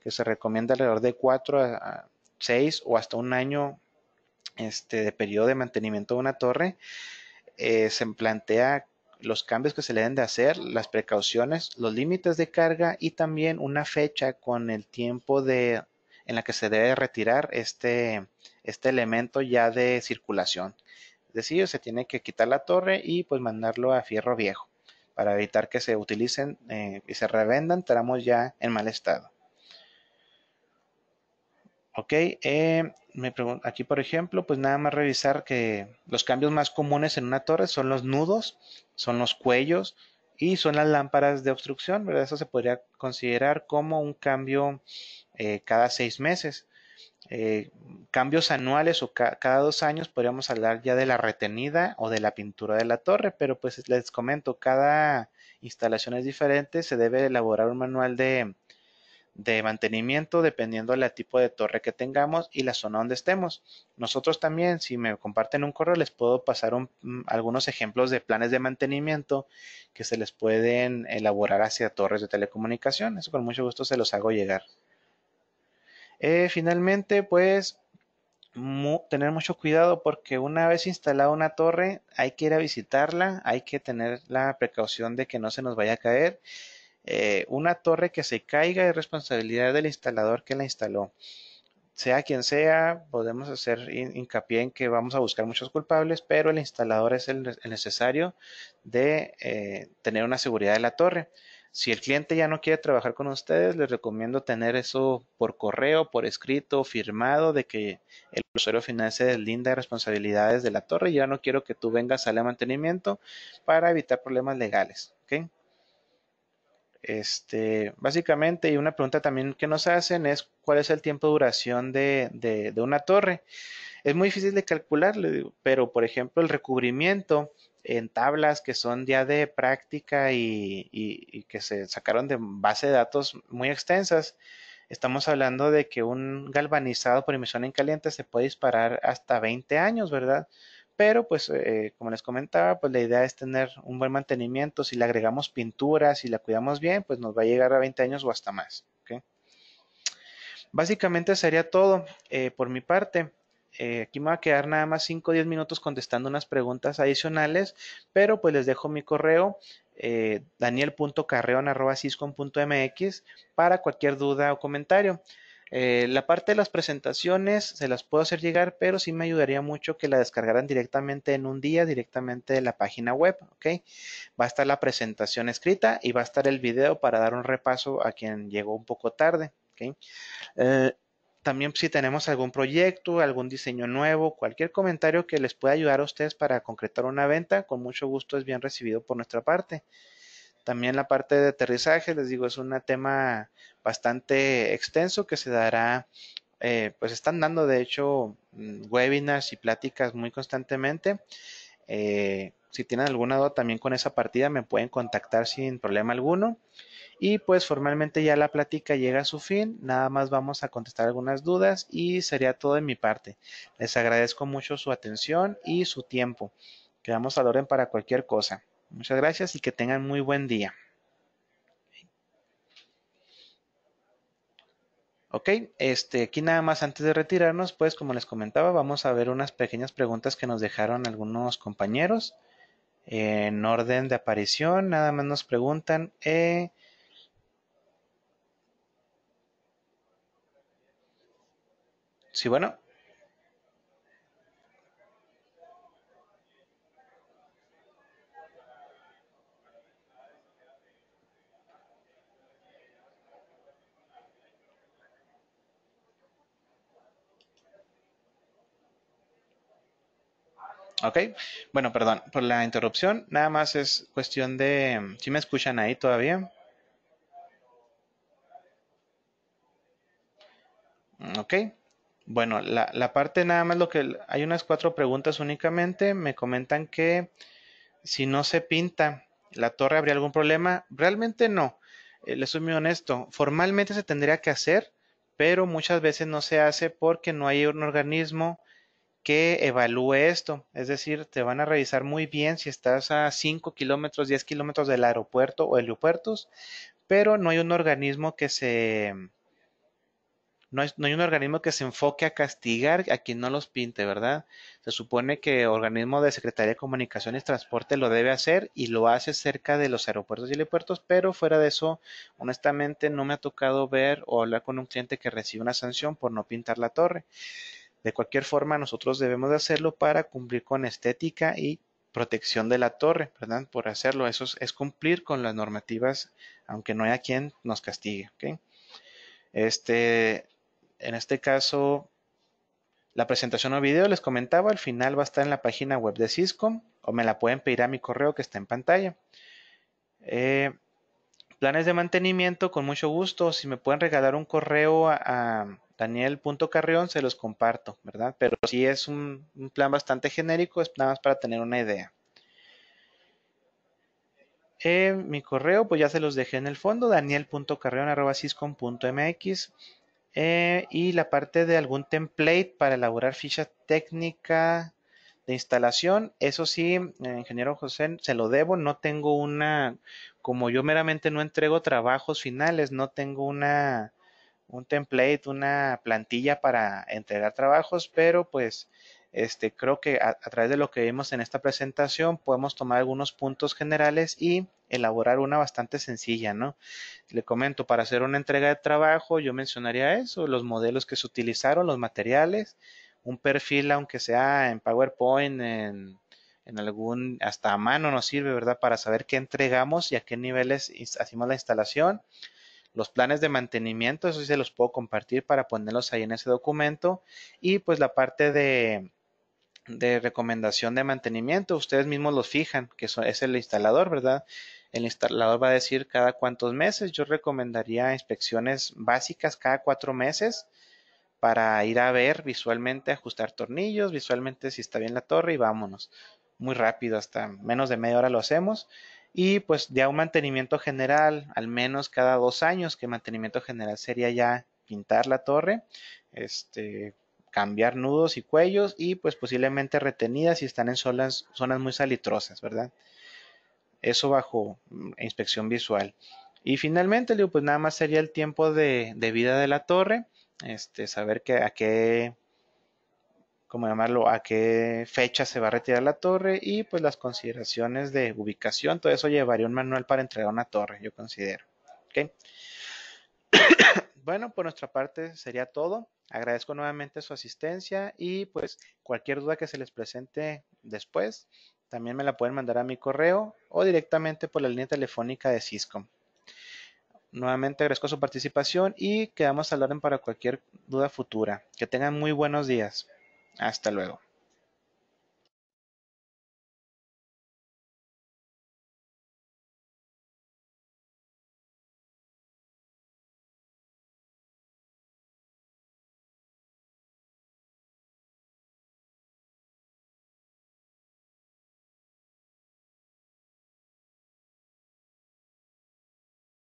que se recomienda alrededor de 4 a 6 o hasta un año este, de periodo de mantenimiento de una torre, eh, se plantea los cambios que se le deben de hacer, las precauciones, los límites de carga y también una fecha con el tiempo de, en la que se debe retirar este, este elemento ya de circulación. Es decir, se tiene que quitar la torre y pues mandarlo a fierro viejo para evitar que se utilicen eh, y se revendan tramos ya en mal estado. Ok, eh, aquí, por ejemplo, pues nada más revisar que los cambios más comunes en una torre son los nudos, son los cuellos y son las lámparas de obstrucción, ¿verdad? Eso se podría considerar como un cambio eh, cada seis meses. Eh, cambios anuales o cada dos años podríamos hablar ya de la retenida o de la pintura de la torre, pero pues les comento, cada instalación es diferente, se debe elaborar un manual de, de mantenimiento dependiendo del tipo de torre que tengamos y la zona donde estemos. Nosotros también, si me comparten un correo, les puedo pasar mm, algunos ejemplos de planes de mantenimiento que se les pueden elaborar hacia torres de telecomunicación. Eso con mucho gusto se los hago llegar. Eh, finalmente, pues tener mucho cuidado porque una vez instalada una torre hay que ir a visitarla, hay que tener la precaución de que no se nos vaya a caer eh, una torre que se caiga es responsabilidad del instalador que la instaló. Sea quien sea, podemos hacer hincapié en que vamos a buscar muchos culpables, pero el instalador es el, necesario de eh, tener una seguridad de la torre. Si el cliente ya no quiere trabajar con ustedes, les recomiendo tener eso por correo, por escrito, firmado, de que el usuario final se deslinda de responsabilidades de la torre. ya no quiero que tú vengas a la mantenimiento para evitar problemas legales. Este, básicamente, y una pregunta también que nos hacen es cuál es el tiempo de duración de, de, de una torre. Es muy difícil de calcular, pero por ejemplo, el recubrimiento en tablas que son ya de práctica y, y, y que se sacaron de base de datos muy extensas, estamos hablando de que un galvanizado por emisión en caliente se puede disparar hasta 20 años, ¿verdad? pero pues eh, como les comentaba, pues la idea es tener un buen mantenimiento, si le agregamos pintura, si la cuidamos bien, pues nos va a llegar a 20 años o hasta más. Básicamente sería todo eh, por mi parte. Eh, aquí me va a quedar nada más 5 o 10 minutos contestando unas preguntas adicionales, pero pues les dejo mi correo Daniel.Carreón@cisco.mx, para cualquier duda o comentario. Eh, la parte de las presentaciones se las puedo hacer llegar, pero sí me ayudaría mucho que la descargaran directamente en un día, directamente de la página web, Va a estar la presentación escrita y va a estar el video para dar un repaso a quien llegó un poco tarde, eh, también si tenemos algún proyecto, algún diseño nuevo, cualquier comentario que les pueda ayudar a ustedes para concretar una venta, con mucho gusto es bien recibido por nuestra parte. También la parte de aterrizaje, les digo, es un tema bastante extenso que se dará, eh, pues están dando de hecho mm, webinars y pláticas muy constantemente. Eh, si tienen alguna duda también con esa partida, me pueden contactar sin problema alguno. Y pues formalmente ya la plática llega a su fin, nada más vamos a contestar algunas dudas y sería todo de mi parte. Les agradezco mucho su atención y su tiempo. Quedamos al orden para cualquier cosa. Muchas gracias y que tengan muy buen día. Ok, este, aquí nada más antes de retirarnos, pues como les comentaba, vamos a ver unas pequeñas preguntas que nos dejaron algunos compañeros en orden de aparición. Nada más nos preguntan, eh, sí, bueno, ¿Ok? Bueno, perdón por la interrupción. Nada más es cuestión de... ¿Si me escuchan ahí todavía? ¿Ok? Bueno, la, parte nada más lo que... Hay unas cuatro preguntas únicamente. Me comentan que si no se pinta la torre, ¿habría algún problema? Realmente no. Eh, les soy muy honesto. Formalmente se tendría que hacer, pero muchas veces no se hace porque no hay un organismo que evalúe esto. Es decir, te van a revisar muy bien si estás a 5 kilómetros, 10 kilómetros del aeropuerto o helipuertos, pero no hay un organismo que se... Mm, no un organismo que se enfoque a castigar a quien no los pinte, ¿verdad? Se supone que el organismo de Secretaría de Comunicaciones y Transporte lo debe hacer y lo hace cerca de los aeropuertos y helipuertos, pero fuera de eso, honestamente no me ha tocado ver o hablar con un cliente que recibe una sanción por no pintar la torre. De cualquier forma, nosotros debemos hacerlo para cumplir con estética y protección de la torre, ¿verdad? Por hacerlo, eso es, cumplir con las normativas, aunque no haya quien nos castigue, ¿ok? Este, en este caso, la presentación o video, les comentaba, al final va a estar en la página web de Cisco o me la pueden pedir a mi correo que está en pantalla. Eh, planes de mantenimiento, con mucho gusto. Si me pueden regalar un correo a, Daniel.carrión se los comparto, ¿verdad? Pero si es un, plan bastante genérico, es nada más para tener una idea. Eh, mi correo, pues ya se los dejé en el fondo, daniel.carrión.ciscom.mx. Eh, y la parte de algún template para elaborar ficha técnica de instalación, eso sí, eh, ingeniero José, se lo debo, no tengo una, como yo meramente no entrego trabajos finales, no tengo una un template, una plantilla para entregar trabajos, pero pues este, creo que a, través de lo que vimos en esta presentación podemos tomar algunos puntos generales y elaborar una bastante sencilla, ¿no? Le comento, para hacer una entrega de trabajo yo mencionaría eso, los modelos que se utilizaron, los materiales, un perfil aunque sea en PowerPoint, en, en algún, hasta a mano nos sirve, ¿verdad? Para saber qué entregamos y a qué niveles hacemos la instalación los planes de mantenimiento, eso sí se los puedo compartir para ponerlos ahí en ese documento. Y pues la parte de, de recomendación de mantenimiento, ustedes mismos los fijan, que es el instalador, ¿verdad? El instalador va a decir cada cuántos meses. Yo recomendaría inspecciones básicas cada cuatro meses para ir a ver visualmente, ajustar tornillos, visualmente si está bien la torre y vámonos. Muy rápido, hasta menos de media hora lo hacemos y pues ya un mantenimiento general, al menos cada dos años, que mantenimiento general sería ya pintar la torre, este, cambiar nudos y cuellos y pues posiblemente retenidas si están en zonas, zonas muy salitrosas, ¿verdad? Eso bajo mm, inspección visual. Y finalmente, pues nada más sería el tiempo de, de vida de la torre, este, saber que, a qué como llamarlo, a qué fecha se va a retirar la torre y pues las consideraciones de ubicación, todo eso llevaría un manual para entregar una torre, yo considero. bueno, por nuestra parte sería todo. Agradezco nuevamente su asistencia y pues cualquier duda que se les presente después, también me la pueden mandar a mi correo o directamente por la línea telefónica de Cisco. Nuevamente agradezco su participación y quedamos al orden para cualquier duda futura. Que tengan muy buenos días. Hasta luego.